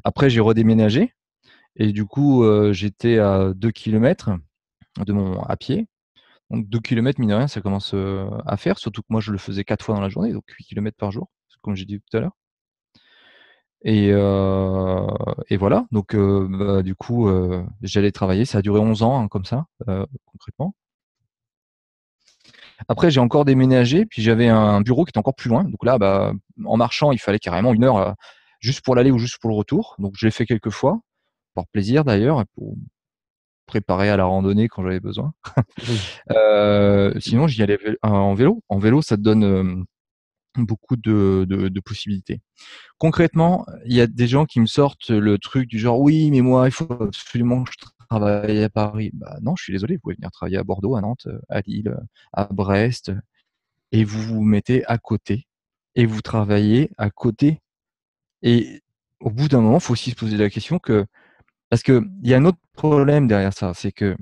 Après, j'ai redéménagé. Et du coup, euh, j'étais à 2 km de mon à pied. Donc 2 km, mine de rien, ça commence euh, à faire, surtout que moi je le faisais 4 fois dans la journée, donc 8 km par jour, comme j'ai dit tout à l'heure. Et, voilà, donc bah, du coup, j'allais travailler, ça a duré 11 ans hein, comme ça, concrètement. Après, j'ai encore déménagé, puis j'avais un bureau qui était encore plus loin. Donc là, bah, en marchant, il fallait carrément une heure euh, juste pour l'aller ou juste pour le retour. Donc je l'ai fait quelques fois, par plaisir d'ailleurs, pour préparer à la randonnée quand j'avais besoin. Euh, sinon, j'y allais en vélo. En vélo, ça te donne euh, beaucoup de, possibilités. Concrètement, il y a des gens qui me sortent le truc du genre oui, mais moi, il faut absolument que je travailler à Paris. Bah, non, je suis désolé, vous pouvez venir travailler à Bordeaux, à Nantes, euh, à Lille, euh, à Brest, et vous vous mettez à côté, et vous travaillez à côté. Et au bout d'un moment, il faut aussi se poser la question que, parce qu'il y a un autre problème derrière ça, c'est que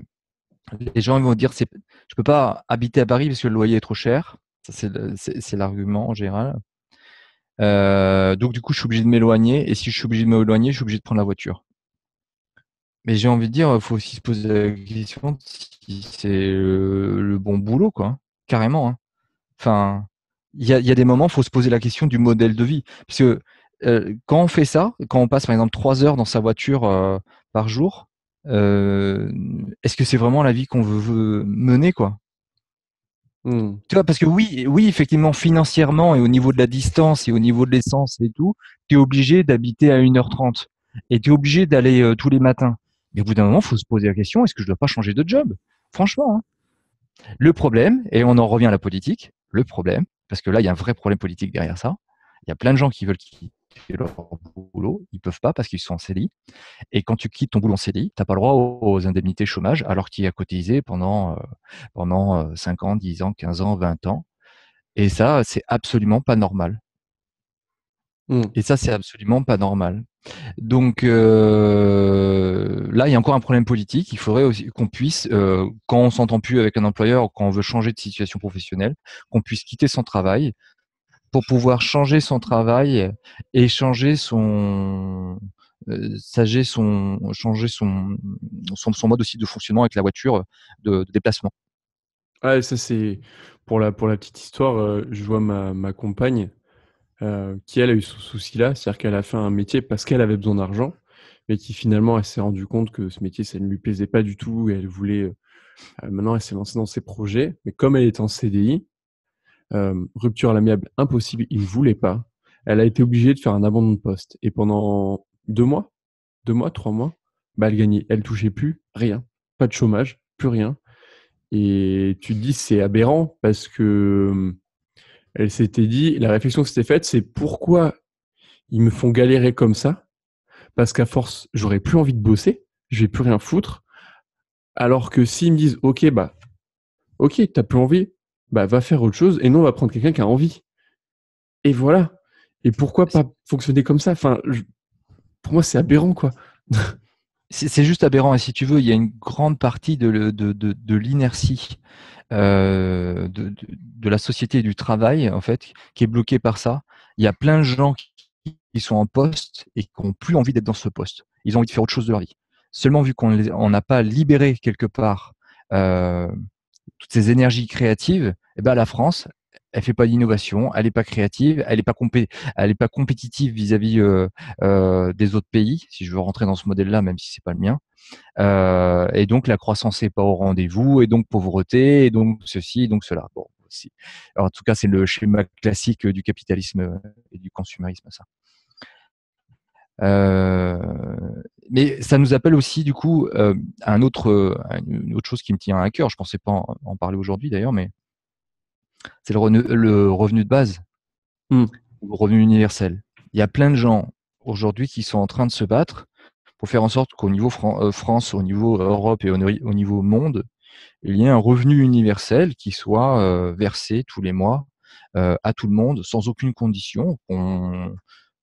les gens vont dire, c'est, je peux pas habiter à Paris parce que le loyer est trop cher. c'est l'argument en général. Euh, donc du coup, je suis obligé de m'éloigner. Et si je suis obligé de m'éloigner, je suis obligé de prendre la voiture. Mais j'ai envie de dire, il faut aussi se poser la question si c'est le, bon boulot, quoi. Carrément. Hein. Enfin, il y a, y a, des moments, faut se poser la question du modèle de vie. Parce que euh, quand on fait ça, quand on passe par exemple trois heures dans sa voiture euh, par jour, euh, est-ce que c'est vraiment la vie qu'on veut, mener, quoi hmm. Tu vois, parce que oui, oui, effectivement, financièrement et au niveau de la distance et au niveau de l'essence et tout, tu es obligé d'habiter à 1h30 et tu es obligé d'aller tous les matins mais au bout d'un moment, il faut se poser la question, est-ce que je ne dois pas changer de job Franchement. Hein. Le problème, et on en revient à la politique, le problème, parce que là, il y a un vrai problème politique derrière ça. Il y a plein de gens qui veulent quitter leur boulot, ils ne peuvent pas parce qu'ils sont en CDI. Et quand tu quittes ton boulot en CDI, tu n'as pas le droit aux indemnités chômage, alors qu'il a cotisé pendant, euh, pendant 5 euh, ans, 10 ans, 15 ans, 20 ans. Et ça, c'est absolument pas normal. Mmh. Et ça, c'est absolument pas normal. Donc euh, là, il y a encore un problème politique. Il faudrait aussi qu'on puisse, euh, quand on s'entend plus avec un employeur, quand on veut changer de situation professionnelle, qu'on puisse quitter son travail pour pouvoir changer son travail et changer son, euh, changer son, mode aussi de fonctionnement avec la voiture de, déplacement. Ah, ça c'est pour la, pour la petite histoire. je vois ma compagne euh, qui elle a eu ce souci-là, c'est-à-dire qu'elle a fait un métier parce qu'elle avait besoin d'argent, mais qui finalement elle s'est rendue compte que ce métier ça ne lui plaisait pas du tout et elle voulait. Euh, euh, maintenant elle s'est lancée dans ses projets, mais comme elle est en CDI, rupture à l'amiable impossible, il ne voulait pas. Elle a été obligée de faire un abandon de poste et pendant deux mois, deux mois, trois mois, bah elle gagnait, elle touchait plus rien, pas de chômage, plus rien. Et tu te dis c'est aberrant parce que hum, elle s'était dit, la réflexion que s'était faite, c'est pourquoi ils me font galérer comme ça Parce qu'à force, j'aurais plus envie de bosser, je vais plus rien foutre. Alors que s'ils me disent, ok, bah, ok, t'as plus envie, bah, va faire autre chose, et non, on va prendre quelqu'un qui a envie. Et voilà. Et pourquoi pas fonctionner comme ça Enfin, pour moi, c'est aberrant, quoi. C'est juste aberrant. Et si tu veux, il y a une grande partie de, l'inertie euh, de, la société et du travail, en fait, qui est bloquée par ça. Il y a plein de gens qui, sont en poste et qui n'ont plus envie d'être dans ce poste. Ils ont envie de faire autre chose de leur vie. Seulement, vu qu'on n'a pas libéré quelque part euh, toutes ces énergies créatives, eh ben, la France, elle fait pas d'innovation, elle n'est pas créative, elle n'est pas, est pas compétitive vis-à-vis euh, euh, des autres pays, si je veux rentrer dans ce modèle-là, même si c'est pas le mien. Euh, et donc la croissance n'est pas au rendez-vous, et donc pauvreté, et donc ceci, et donc cela. Bon, en tout cas, c'est le schéma classique du capitalisme et du consumérisme, ça. mais ça nous appelle aussi du coup euh, un autre, une autre chose qui me tient à cœur. Je pensais pas en parler aujourd'hui d'ailleurs, mais c'est le, revenu, de base, mmh. le revenu universel. Il y a plein de gens aujourd'hui qui sont en train de se battre pour faire en sorte qu'au niveau euh, France, au niveau Europe et au, niveau monde, il y ait un revenu universel qui soit euh, versé tous les mois euh, à tout le monde sans aucune condition,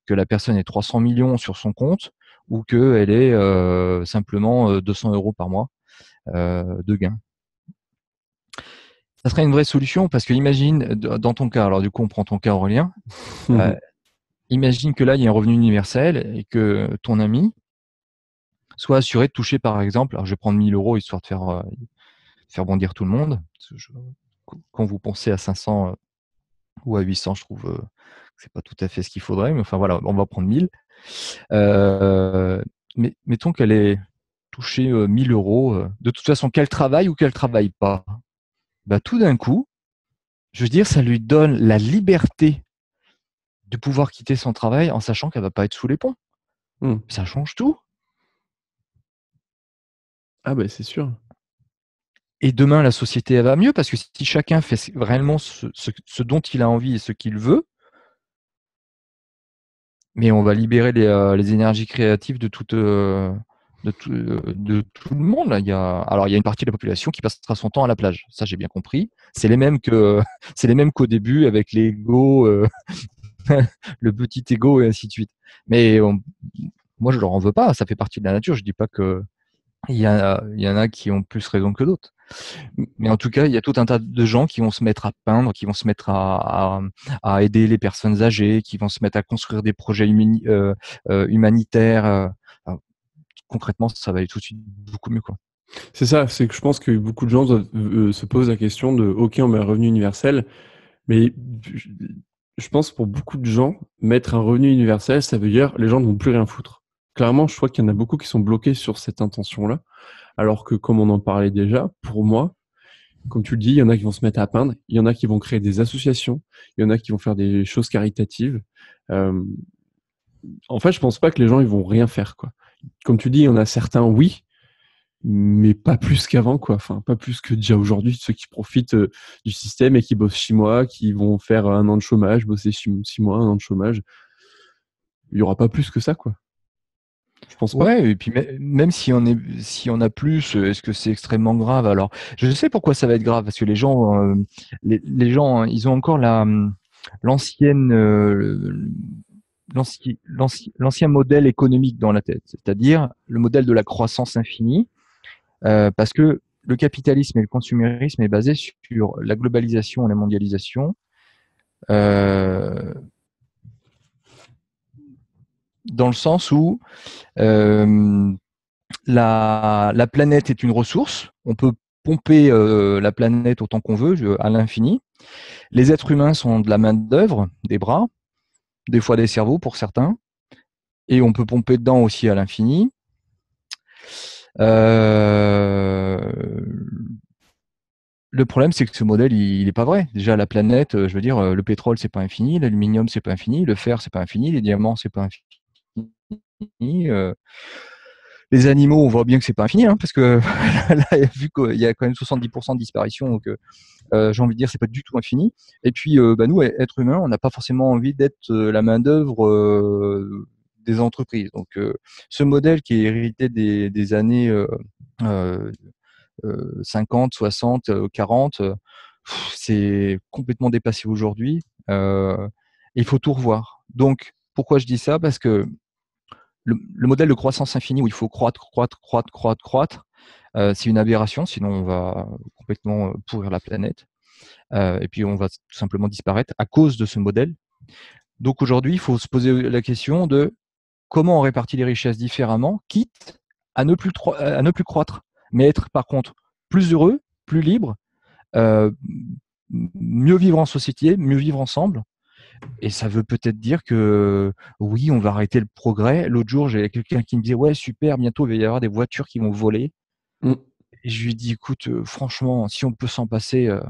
que la personne ait 300 millions sur son compte ou qu'elle ait simplement 200 euros par mois de gains ça serait une vraie solution parce que imagine dans ton cas, alors du coup on prend ton cas Aurélien, mmh euh, imagine que là il y a un revenu universel et que ton ami soit assuré de toucher par exemple, alors je vais prendre 1000 euros histoire de faire, euh, faire bondir tout le monde. quand vous pensez à 500 euh, ou à 800, je trouve que c'est pas tout à fait ce qu'il faudrait, mais enfin voilà, on va prendre 1000. mais mettons qu'elle est touchée 1000 euros. De toute façon, qu'elle travaille ou qu'elle travaille pas bah, tout d'un coup, je veux dire, ça lui donne la liberté de pouvoir quitter son travail en sachant qu'elle ne va pas être sous les ponts. Mmh. Ça change tout. Ah ben c'est sûr. Et demain, la société elle va mieux parce que si chacun fait réellement ce, dont il a envie et ce qu'il veut, mais on va libérer les, euh, énergies créatives de toute, euh, de tout, euh, de tout, le monde. Il y a, alors, il y a une partie de la population qui passera son temps à la plage. Ça, j'ai bien compris. C'est les mêmes que, c'est les mêmes qu'au début avec l'ego, euh, le petit ego et ainsi de suite. Mais moi, je leur en veux pas. Ça fait partie de la nature. Je dis pas que il y, en a qui ont plus raison que d'autres. Mais en tout cas, il y a tout un tas de gens qui vont se mettre à peindre, qui vont se mettre à, aider les personnes âgées, qui vont se mettre à construire des projets euh, humanitaires concrètement, ça va aller tout de suite beaucoup mieux. quoi. C'est ça, c'est que je pense que beaucoup de gens euh, se posent la question de OK, on met un revenu universel, mais je pense pour beaucoup de gens, mettre un revenu universel, ça veut dire les gens ne vont plus rien foutre. Clairement, je crois qu'il y en a beaucoup qui sont bloqués sur cette intention-là, alors que comme on en parlait déjà, pour moi, comme tu le dis, il y en a qui vont se mettre à peindre, il y en a qui vont créer des associations, il y en a qui vont faire des choses caritatives. Euh, en fait, je pense pas que les gens ils vont rien faire quoi comme tu dis, on a certains, oui, mais pas plus qu'avant, quoi. Enfin, pas plus que déjà aujourd'hui, ceux qui profitent euh, du système et qui bossent chez moi, qui vont faire un an de chômage, bosser six mois, un an de chômage. Il n'y aura pas plus que ça, quoi. Je pense Ouais, et puis même si on est, si on a plus, est-ce que c'est extrêmement grave Alors, je sais pourquoi ça va être grave parce que les gens, euh, les, gens, ils ont encore la hum, l'ancienne, euh, l'ancien modèle économique dans la tête, c'est-à-dire le modèle de la croissance infinie, euh, parce que le capitalisme et le consumérisme est basé sur la globalisation et la mondialisation. Euh, dans le sens où euh, la, planète est une ressource, on peut pomper la planète autant qu'on veut, à l'infini. Les êtres humains sont de la main-d'œuvre, des bras, des fois des cerveaux pour certains, et on peut pomper dedans aussi à l'infini. Euh, le problème, c'est que ce modèle, il n'est pas vrai. Déjà, la planète, euh, je veux dire, euh, le pétrole, c'est pas infini, l'aluminium, c'est pas infini, le fer, c'est pas infini, les diamants, c'est pas infini les animaux, on voit bien que c'est pas infini, hein, parce que vu qu'il y a quand même 70% de disparition, donc euh, euh, j'ai envie de dire c'est pas du tout infini. Et puis, euh, bah, nous, être humains, on n'a pas forcément envie d'être la main d'œuvre des entreprises. Donc, ce modèle qui est hérité des, des années 50, 60, 40, c'est complètement dépassé aujourd'hui. il faut tout revoir. Donc, pourquoi je dis ça Parce que le, modèle de croissance infinie où il faut croître, croître, croître, croître, croître, euh, c'est une aberration, sinon on va complètement euh, pourrir la planète. Euh, et puis on va tout simplement disparaître à cause de ce modèle. Donc aujourd'hui, il faut se poser la question de comment on répartit les richesses différemment, quitte à ne plus, à ne plus croître, mais être par contre plus heureux, plus libre, mieux vivre en société, mieux vivre ensemble, et ça veut peut-être dire que oui, on va arrêter le progrès. L'autre jour, j'ai quelqu'un qui me disait Ouais, super, bientôt il va y avoir des voitures qui vont voler. Mm. Et je lui dis Écoute, euh, franchement, si on peut s'en passer, euh,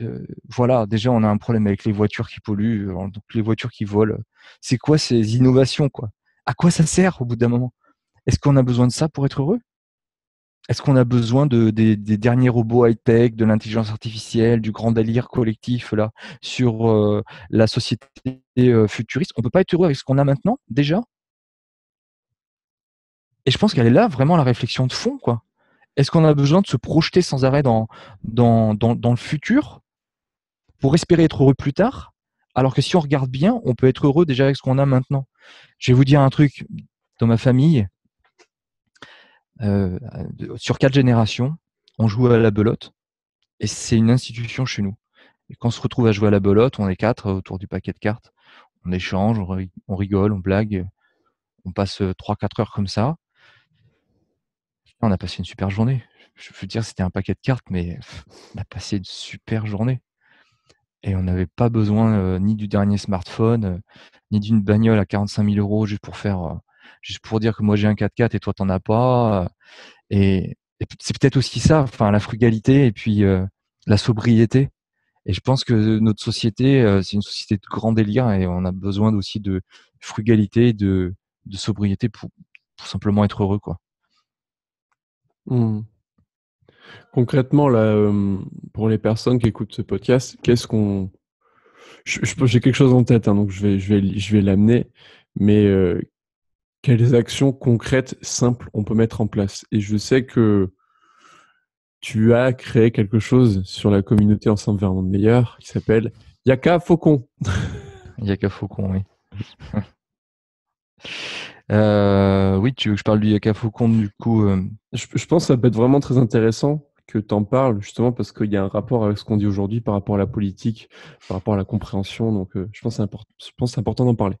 euh, voilà, déjà on a un problème avec les voitures qui polluent, donc les voitures qui volent. C'est quoi ces innovations quoi À quoi ça sert au bout d'un moment Est-ce qu'on a besoin de ça pour être heureux est-ce qu'on a besoin de, des, derniers robots high-tech, de l'intelligence artificielle, du grand délire collectif là, sur euh, la société euh, futuriste On ne peut pas être heureux avec ce qu'on a maintenant déjà Et je pense qu'elle est là vraiment la réflexion de fond. quoi. Est-ce qu'on a besoin de se projeter sans arrêt dans, dans, dans, dans le futur pour espérer être heureux plus tard alors que si on regarde bien, on peut être heureux déjà avec ce qu'on a maintenant. Je vais vous dire un truc. Dans ma famille, euh, sur quatre générations, on joue à la belote et c'est une institution chez nous. quand on se retrouve à jouer à la belote, on est quatre autour du paquet de cartes, on échange, on rigole, on blague, on passe 3-4 euh, heures comme ça. On a passé une super journée. Je veux dire, c'était un paquet de cartes, mais on a passé une super journée. Et on n'avait pas besoin euh, ni du dernier smartphone, ni d'une bagnole à 45 000 euros juste pour faire juste pour dire que moi j'ai un 4x4 et toi t'en as pas. Euh, et, c'est peut-être aussi ça, enfin la frugalité et puis euh, la sobriété. Et je pense que notre société, euh, c'est une société de grand délire et on a besoin aussi de frugalité, de, de sobriété pour, simplement être heureux, quoi. Mmh. Concrètement, là, pour les personnes qui écoutent ce podcast, qu'est-ce qu'on j'ai quelque chose en tête, hein, donc je vais, je vais, je vais l'amener. Mais quelles actions concrètes, simples, on peut mettre en place Et je sais que tu as créé quelque chose sur la communauté Ensemble vers un monde meilleur qui s'appelle Yaka Faucon. Yaka Faucon, oui. Euh, oui, tu veux que je parle du Yaka Faucon du coup euh? je, pense que ça peut être vraiment très intéressant que tu en parles justement parce qu'il y a un rapport avec ce qu'on dit aujourd'hui par rapport à la politique, par rapport à la compréhension. Donc euh, je pense que c'est important d'en parler.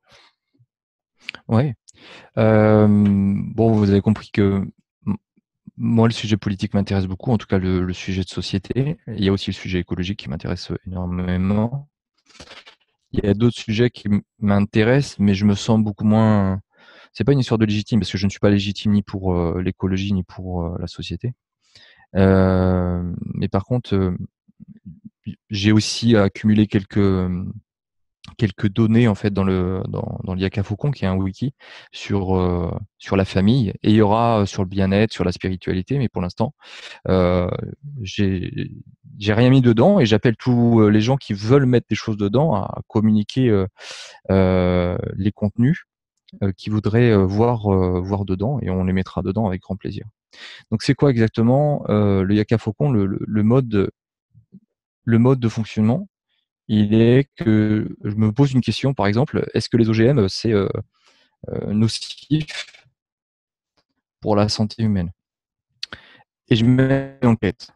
Oui. bon, vous avez compris que moi, le sujet politique m'intéresse beaucoup, en tout cas le, sujet de société. Il y a aussi le sujet écologique qui m'intéresse énormément. Il y a d'autres sujets qui m'intéressent, mais je me sens beaucoup moins. C'est pas une histoire de légitime, parce que je ne suis pas légitime ni pour l'écologie ni pour la société. mais par contre, j'ai aussi accumulé quelques quelques données en fait dans le dans, dans Faucon qui est un wiki sur euh, sur la famille et il y aura euh, sur le bien-être sur la spiritualité mais pour l'instant euh, j'ai j'ai rien mis dedans et j'appelle tous euh, les gens qui veulent mettre des choses dedans à communiquer les contenus qui voudraient voir voir dedans et on les mettra dedans avec grand plaisir donc c'est quoi exactement le Yaka Faucon le mode le mode de fonctionnement il est que je me pose une question, par exemple, est-ce que les OGM, c'est euh, euh, nocif pour la santé humaine Et je mets en enquête.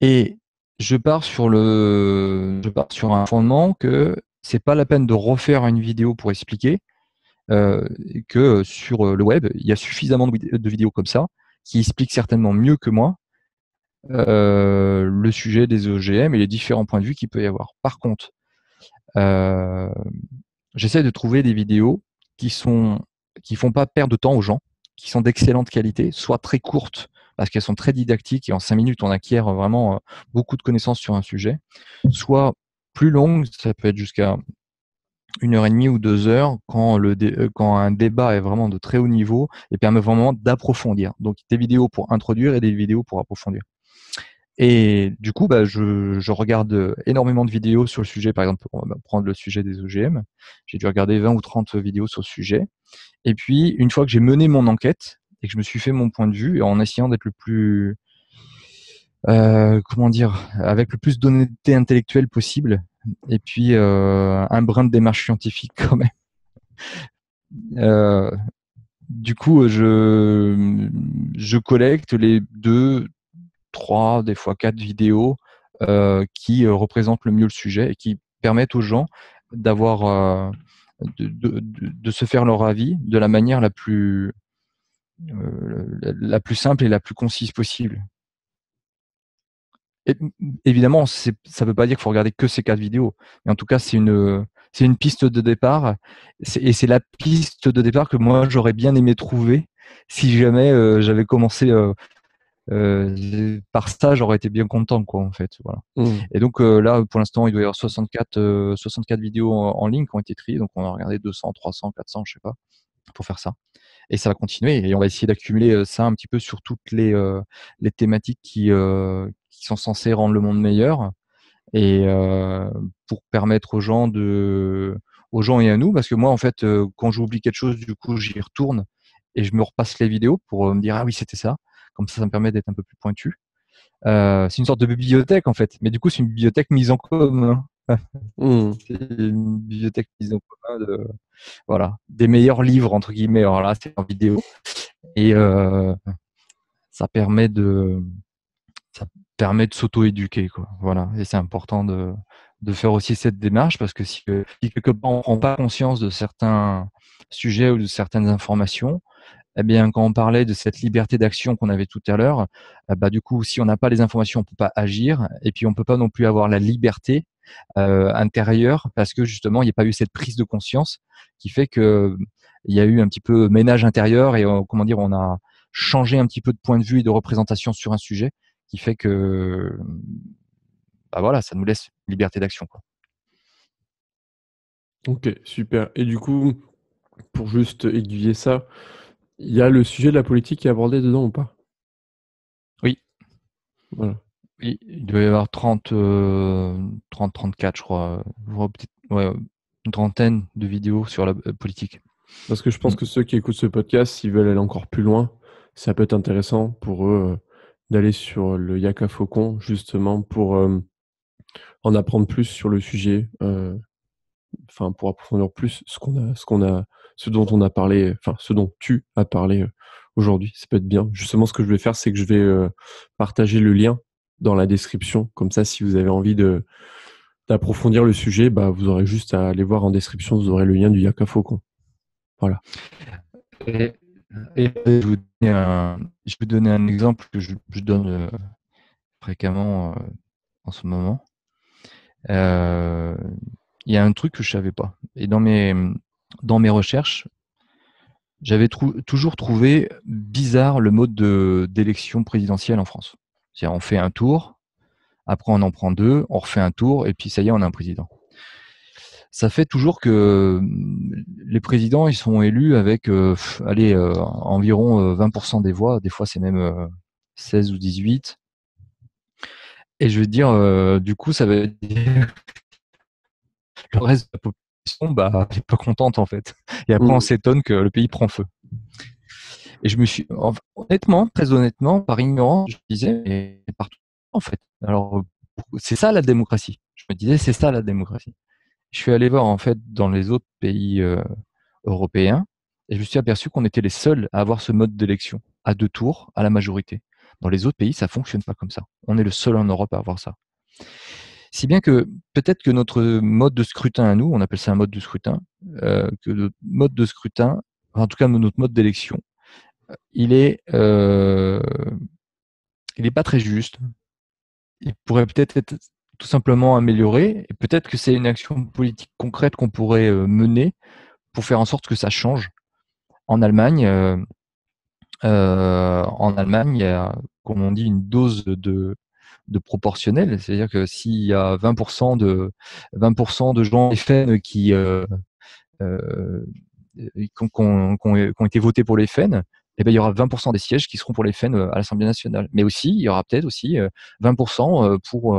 Et je pars sur le, je pars sur un fondement que c'est pas la peine de refaire une vidéo pour expliquer euh, que sur le web, il y a suffisamment de vidéos comme ça qui expliquent certainement mieux que moi euh, le sujet des OGM et les différents points de vue qu'il peut y avoir. Par contre, euh, j'essaie de trouver des vidéos qui sont qui font pas perdre de temps aux gens, qui sont d'excellente qualité, soit très courtes parce qu'elles sont très didactiques et en cinq minutes on acquiert vraiment euh, beaucoup de connaissances sur un sujet, soit plus longues, ça peut être jusqu'à une heure et demie ou deux heures quand, le quand un débat est vraiment de très haut niveau et permet vraiment d'approfondir. Donc des vidéos pour introduire et des vidéos pour approfondir. Et du coup, bah, je, regarde euh, énormément de vidéos sur le sujet. Par exemple, on va prendre le sujet des OGM. J'ai dû regarder 20 ou 30 vidéos sur le sujet. Et puis, une fois que j'ai mené mon enquête et que je me suis fait mon point de vue, en essayant d'être le plus... Euh, comment dire Avec le plus d'honnêteté intellectuelle possible. Et puis, euh, un brin de démarche scientifique quand même. du coup, je, je collecte les deux, trois, des fois quatre vidéos euh, qui euh, représentent le mieux le sujet et qui permettent aux gens d'avoir euh, de, se faire leur avis de la manière la plus plus simple et la plus concise possible. évidemment, ça ne veut pas dire qu'il faut regarder que ces quatre vidéos, mais en tout cas, c'est une, c'est une piste de départ, et c'est la piste de départ que moi j'aurais bien aimé trouver si jamais j'avais commencé euh, par ça, j'aurais été bien content, quoi, en fait. Voilà. Mmh. Et donc euh, là, pour l'instant, il doit y avoir 64, 64 euh, vidéos en, ligne qui ont été triées. Donc on a regardé 200, 300, 400, je sais pas, pour faire ça. Et ça va continuer. Et on va essayer d'accumuler euh, ça un petit peu sur toutes les, les thématiques qui, qui sont censées rendre le monde meilleur et pour permettre aux gens de aux gens et à nous parce que moi en fait quand j'oublie quelque chose du coup j'y retourne et je me repasse les vidéos pour me dire ah oui c'était ça comme ça, ça me permet d'être un peu plus pointu. Euh, c'est une sorte de bibliothèque en fait, mais du coup c'est une bibliothèque mise en commun. Hmm. C'est une bibliothèque mise en commun de voilà des meilleurs livres entre guillemets. Alors là c'est en vidéo et euh, ça permet de ça permet de s'auto-éduquer quoi. Voilà et c'est important de de faire aussi cette démarche parce que si, si quelque part on prend pas conscience de certains sujets ou de certaines informations, eh bien, quand on parlait de cette liberté d'action qu'on avait tout à l'heure, bah, du coup, si on n'a pas les informations, on ne peut pas agir, et puis on ne peut pas non plus avoir la liberté euh, intérieure, parce que justement, il n'y a pas eu cette prise de conscience qui fait qu'il il y a eu un petit peu ménage intérieur et euh, comment dire, on a changé un petit peu de point de vue et de représentation sur un sujet, qui fait que, bah voilà, ça nous laisse liberté d'action. Ok, super. Et du coup, pour juste aiguiller ça, il y a le sujet de la politique qui est abordé dedans ou pas Oui. Oui, il doit y avoir 30, 30 34, je crois. une trentaine de vidéos sur la euh, politique. Parce que je pense mm. que ceux qui écoutent ce podcast, s'ils veulent aller encore plus loin, ça peut être intéressant pour eux euh, d'aller sur le Yaka Faucon, justement, pour euh, en apprendre plus sur le sujet, enfin, pour approfondir plus ce qu'on a, ce qu'on a, ce dont on a parlé, enfin ce dont tu as parlé euh, aujourd'hui. Ça peut être bien. Justement, ce que je vais faire, c'est que je vais euh, partager le lien dans la description. Comme ça, si vous avez envie d'approfondir le sujet, bah, vous aurez juste à aller voir en description, vous aurez le lien du Yaka Faucon. Voilà. Et, je, vais vous donner un exemple que je, donne euh, fréquemment en ce moment. Il y a un truc que je savais pas. Et dans mes dans mes recherches, j'avais toujours trouvé bizarre le mode d'élection présidentielle en France. C'est-à-dire on fait un tour, après on en prend deux, on refait un tour, et puis ça y est, on a un président. Ça fait toujours que mm, les présidents, ils sont élus avec euh, allez, euh, environ 20% euh, des voix, des fois c'est même 16 ou 18. Et je veux dire, du coup, ça veut dire le reste de la population bah, elle n'est pas contente en fait. Et après, on mm. s'étonne que le pays prend feu. Et je me suis, honnêtement, très honnêtement, par ignorance, je disais, mais partout en fait. Alors, c'est ça la démocratie. Je me disais, c'est ça la démocratie. Je suis allé voir en fait dans les autres pays euh, européens et je me suis aperçu qu'on était les seuls à avoir ce mode d'élection à deux tours à la majorité. Dans les autres pays, ça fonctionne pas comme ça. On est le seul en Europe à avoir ça. Si bien que peut-être que notre mode de scrutin à nous, on appelle ça un mode de scrutin, euh, que notre mode de scrutin, en tout cas notre mode d'élection, euh, il est, euh, il n'est pas très juste. Il pourrait peut-être être tout simplement amélioré, et peut-être que c'est une action politique concrète qu'on pourrait mener pour faire en sorte que ça change. En Allemagne, en Allemagne, il y a, comme on dit, une dose de de proportionnel. C'est-à-dire que s'il y a 20% de, 20% de gens euh, euh, qui, ont, été votés pour les FN, eh bien, il y aura 20% des sièges qui seront pour les FN euh, à l'Assemblée nationale. Mais aussi, il y aura peut-être aussi 20% pour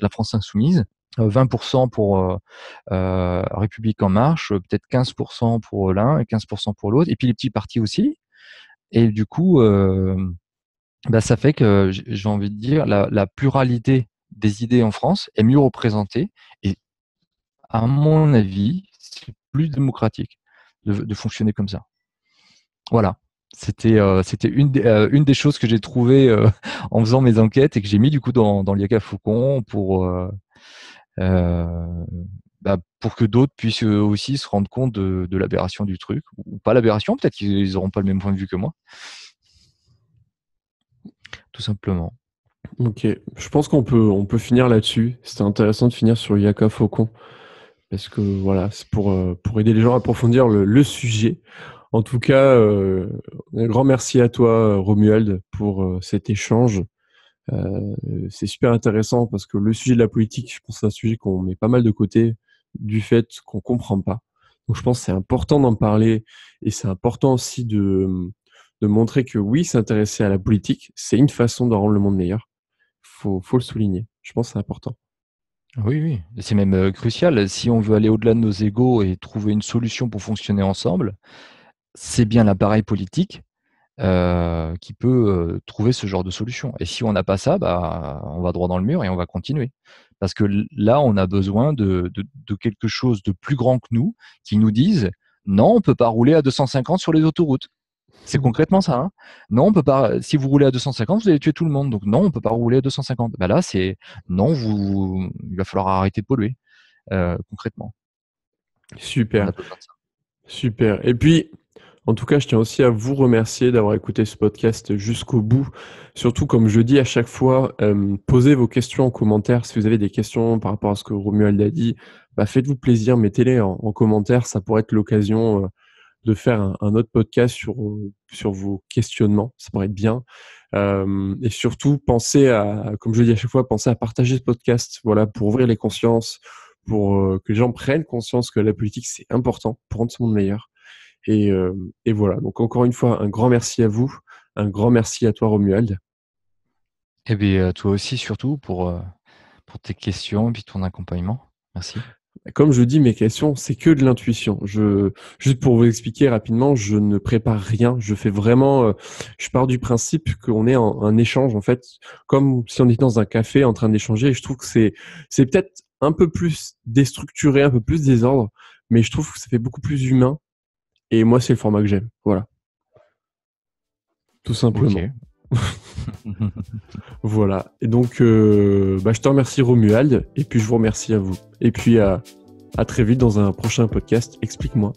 la France insoumise, 20% pour République en marche, peut-être 15% pour l'un et 15% pour l'autre, et puis les petits partis aussi. Et du coup, ben, ça fait que j'ai envie de dire la, pluralité des idées en France est mieux représentée et à mon avis c'est plus démocratique de, fonctionner comme ça. Voilà, c'était euh, c'était une, euh, une des choses que j'ai trouvées euh, en faisant mes enquêtes et que j'ai mis du coup dans dans l'IACA Faucon pour bah, pour que d'autres puissent aussi se rendre compte de, de l'aberration du truc ou pas l'aberration peut-être qu'ils n'auront pas le même point de vue que moi tout simplement. Ok, je pense qu'on peut, on peut finir là-dessus. C'était intéressant de finir sur Yaka Faucon, parce que voilà, c'est pour, euh, pour aider les gens à approfondir le, sujet. En tout cas, euh, un grand merci à toi, Romuald, pour euh, cet échange. c'est super intéressant parce que le sujet de la politique, je pense, c'est un sujet qu'on met pas mal de côté du fait qu'on comprend pas. Donc, je pense que c'est important d'en parler et c'est important aussi de, de montrer que oui, s'intéresser à la politique, c'est une façon de rendre le monde meilleur. Faut, faut le souligner. Je pense que c'est important. Oui, oui. C'est même euh, crucial. Si on veut aller au-delà de nos égaux et trouver une solution pour fonctionner ensemble, c'est bien l'appareil politique euh, qui peut euh, trouver ce genre de solution. Et si on n'a pas ça, bah, on va droit dans le mur et on va continuer. Parce que là, on a besoin de, de quelque chose de plus grand que nous qui nous dise non, on ne peut pas rouler à 250 sur les autoroutes. C'est concrètement ça. Hein. non, on peut pas. Si vous roulez à 250, vous allez tuer tout le monde. Donc non, on peut pas rouler à 250. Bah là, c'est non, vous, il va falloir arrêter de polluer euh, concrètement. Super. Super. Et puis, en tout cas, je tiens aussi à vous remercier d'avoir écouté ce podcast jusqu'au bout. Surtout, comme je dis à chaque fois, euh, posez vos questions en commentaire. Si vous avez des questions par rapport à ce que Romuald a dit, bah, faites-vous plaisir, mettez-les en, commentaire. Ça pourrait être l'occasion. Euh, de faire un, autre podcast sur, sur vos questionnements. Ça pourrait être bien. Euh, et surtout, pensez à, comme je le dis à chaque fois, pensez à partager ce podcast voilà, pour ouvrir les consciences, pour euh, que les gens prennent conscience que la politique, c'est important pour rendre ce monde meilleur. Euh, et, voilà. Donc, encore une fois, un grand merci à vous. Un grand merci à toi, Romuald. et eh bien, toi aussi, surtout, pour, pour tes questions et puis ton accompagnement. Merci comme je dis, mes questions, c'est que de l'intuition. Je, juste pour vous expliquer rapidement, je ne prépare rien. Je fais vraiment, euh, je pars du principe qu'on est en un échange, en fait, comme si on était dans un café en train d'échanger. Je trouve que c'est, c'est peut-être un peu plus déstructuré, un peu plus désordre, mais je trouve que ça fait beaucoup plus humain. Et moi, c'est le format que j'aime. Voilà. Tout simplement. voilà. Et donc, euh, bah, je te remercie Romuald, et puis je vous remercie à vous. Et puis à, à très vite dans un prochain podcast. Explique-moi.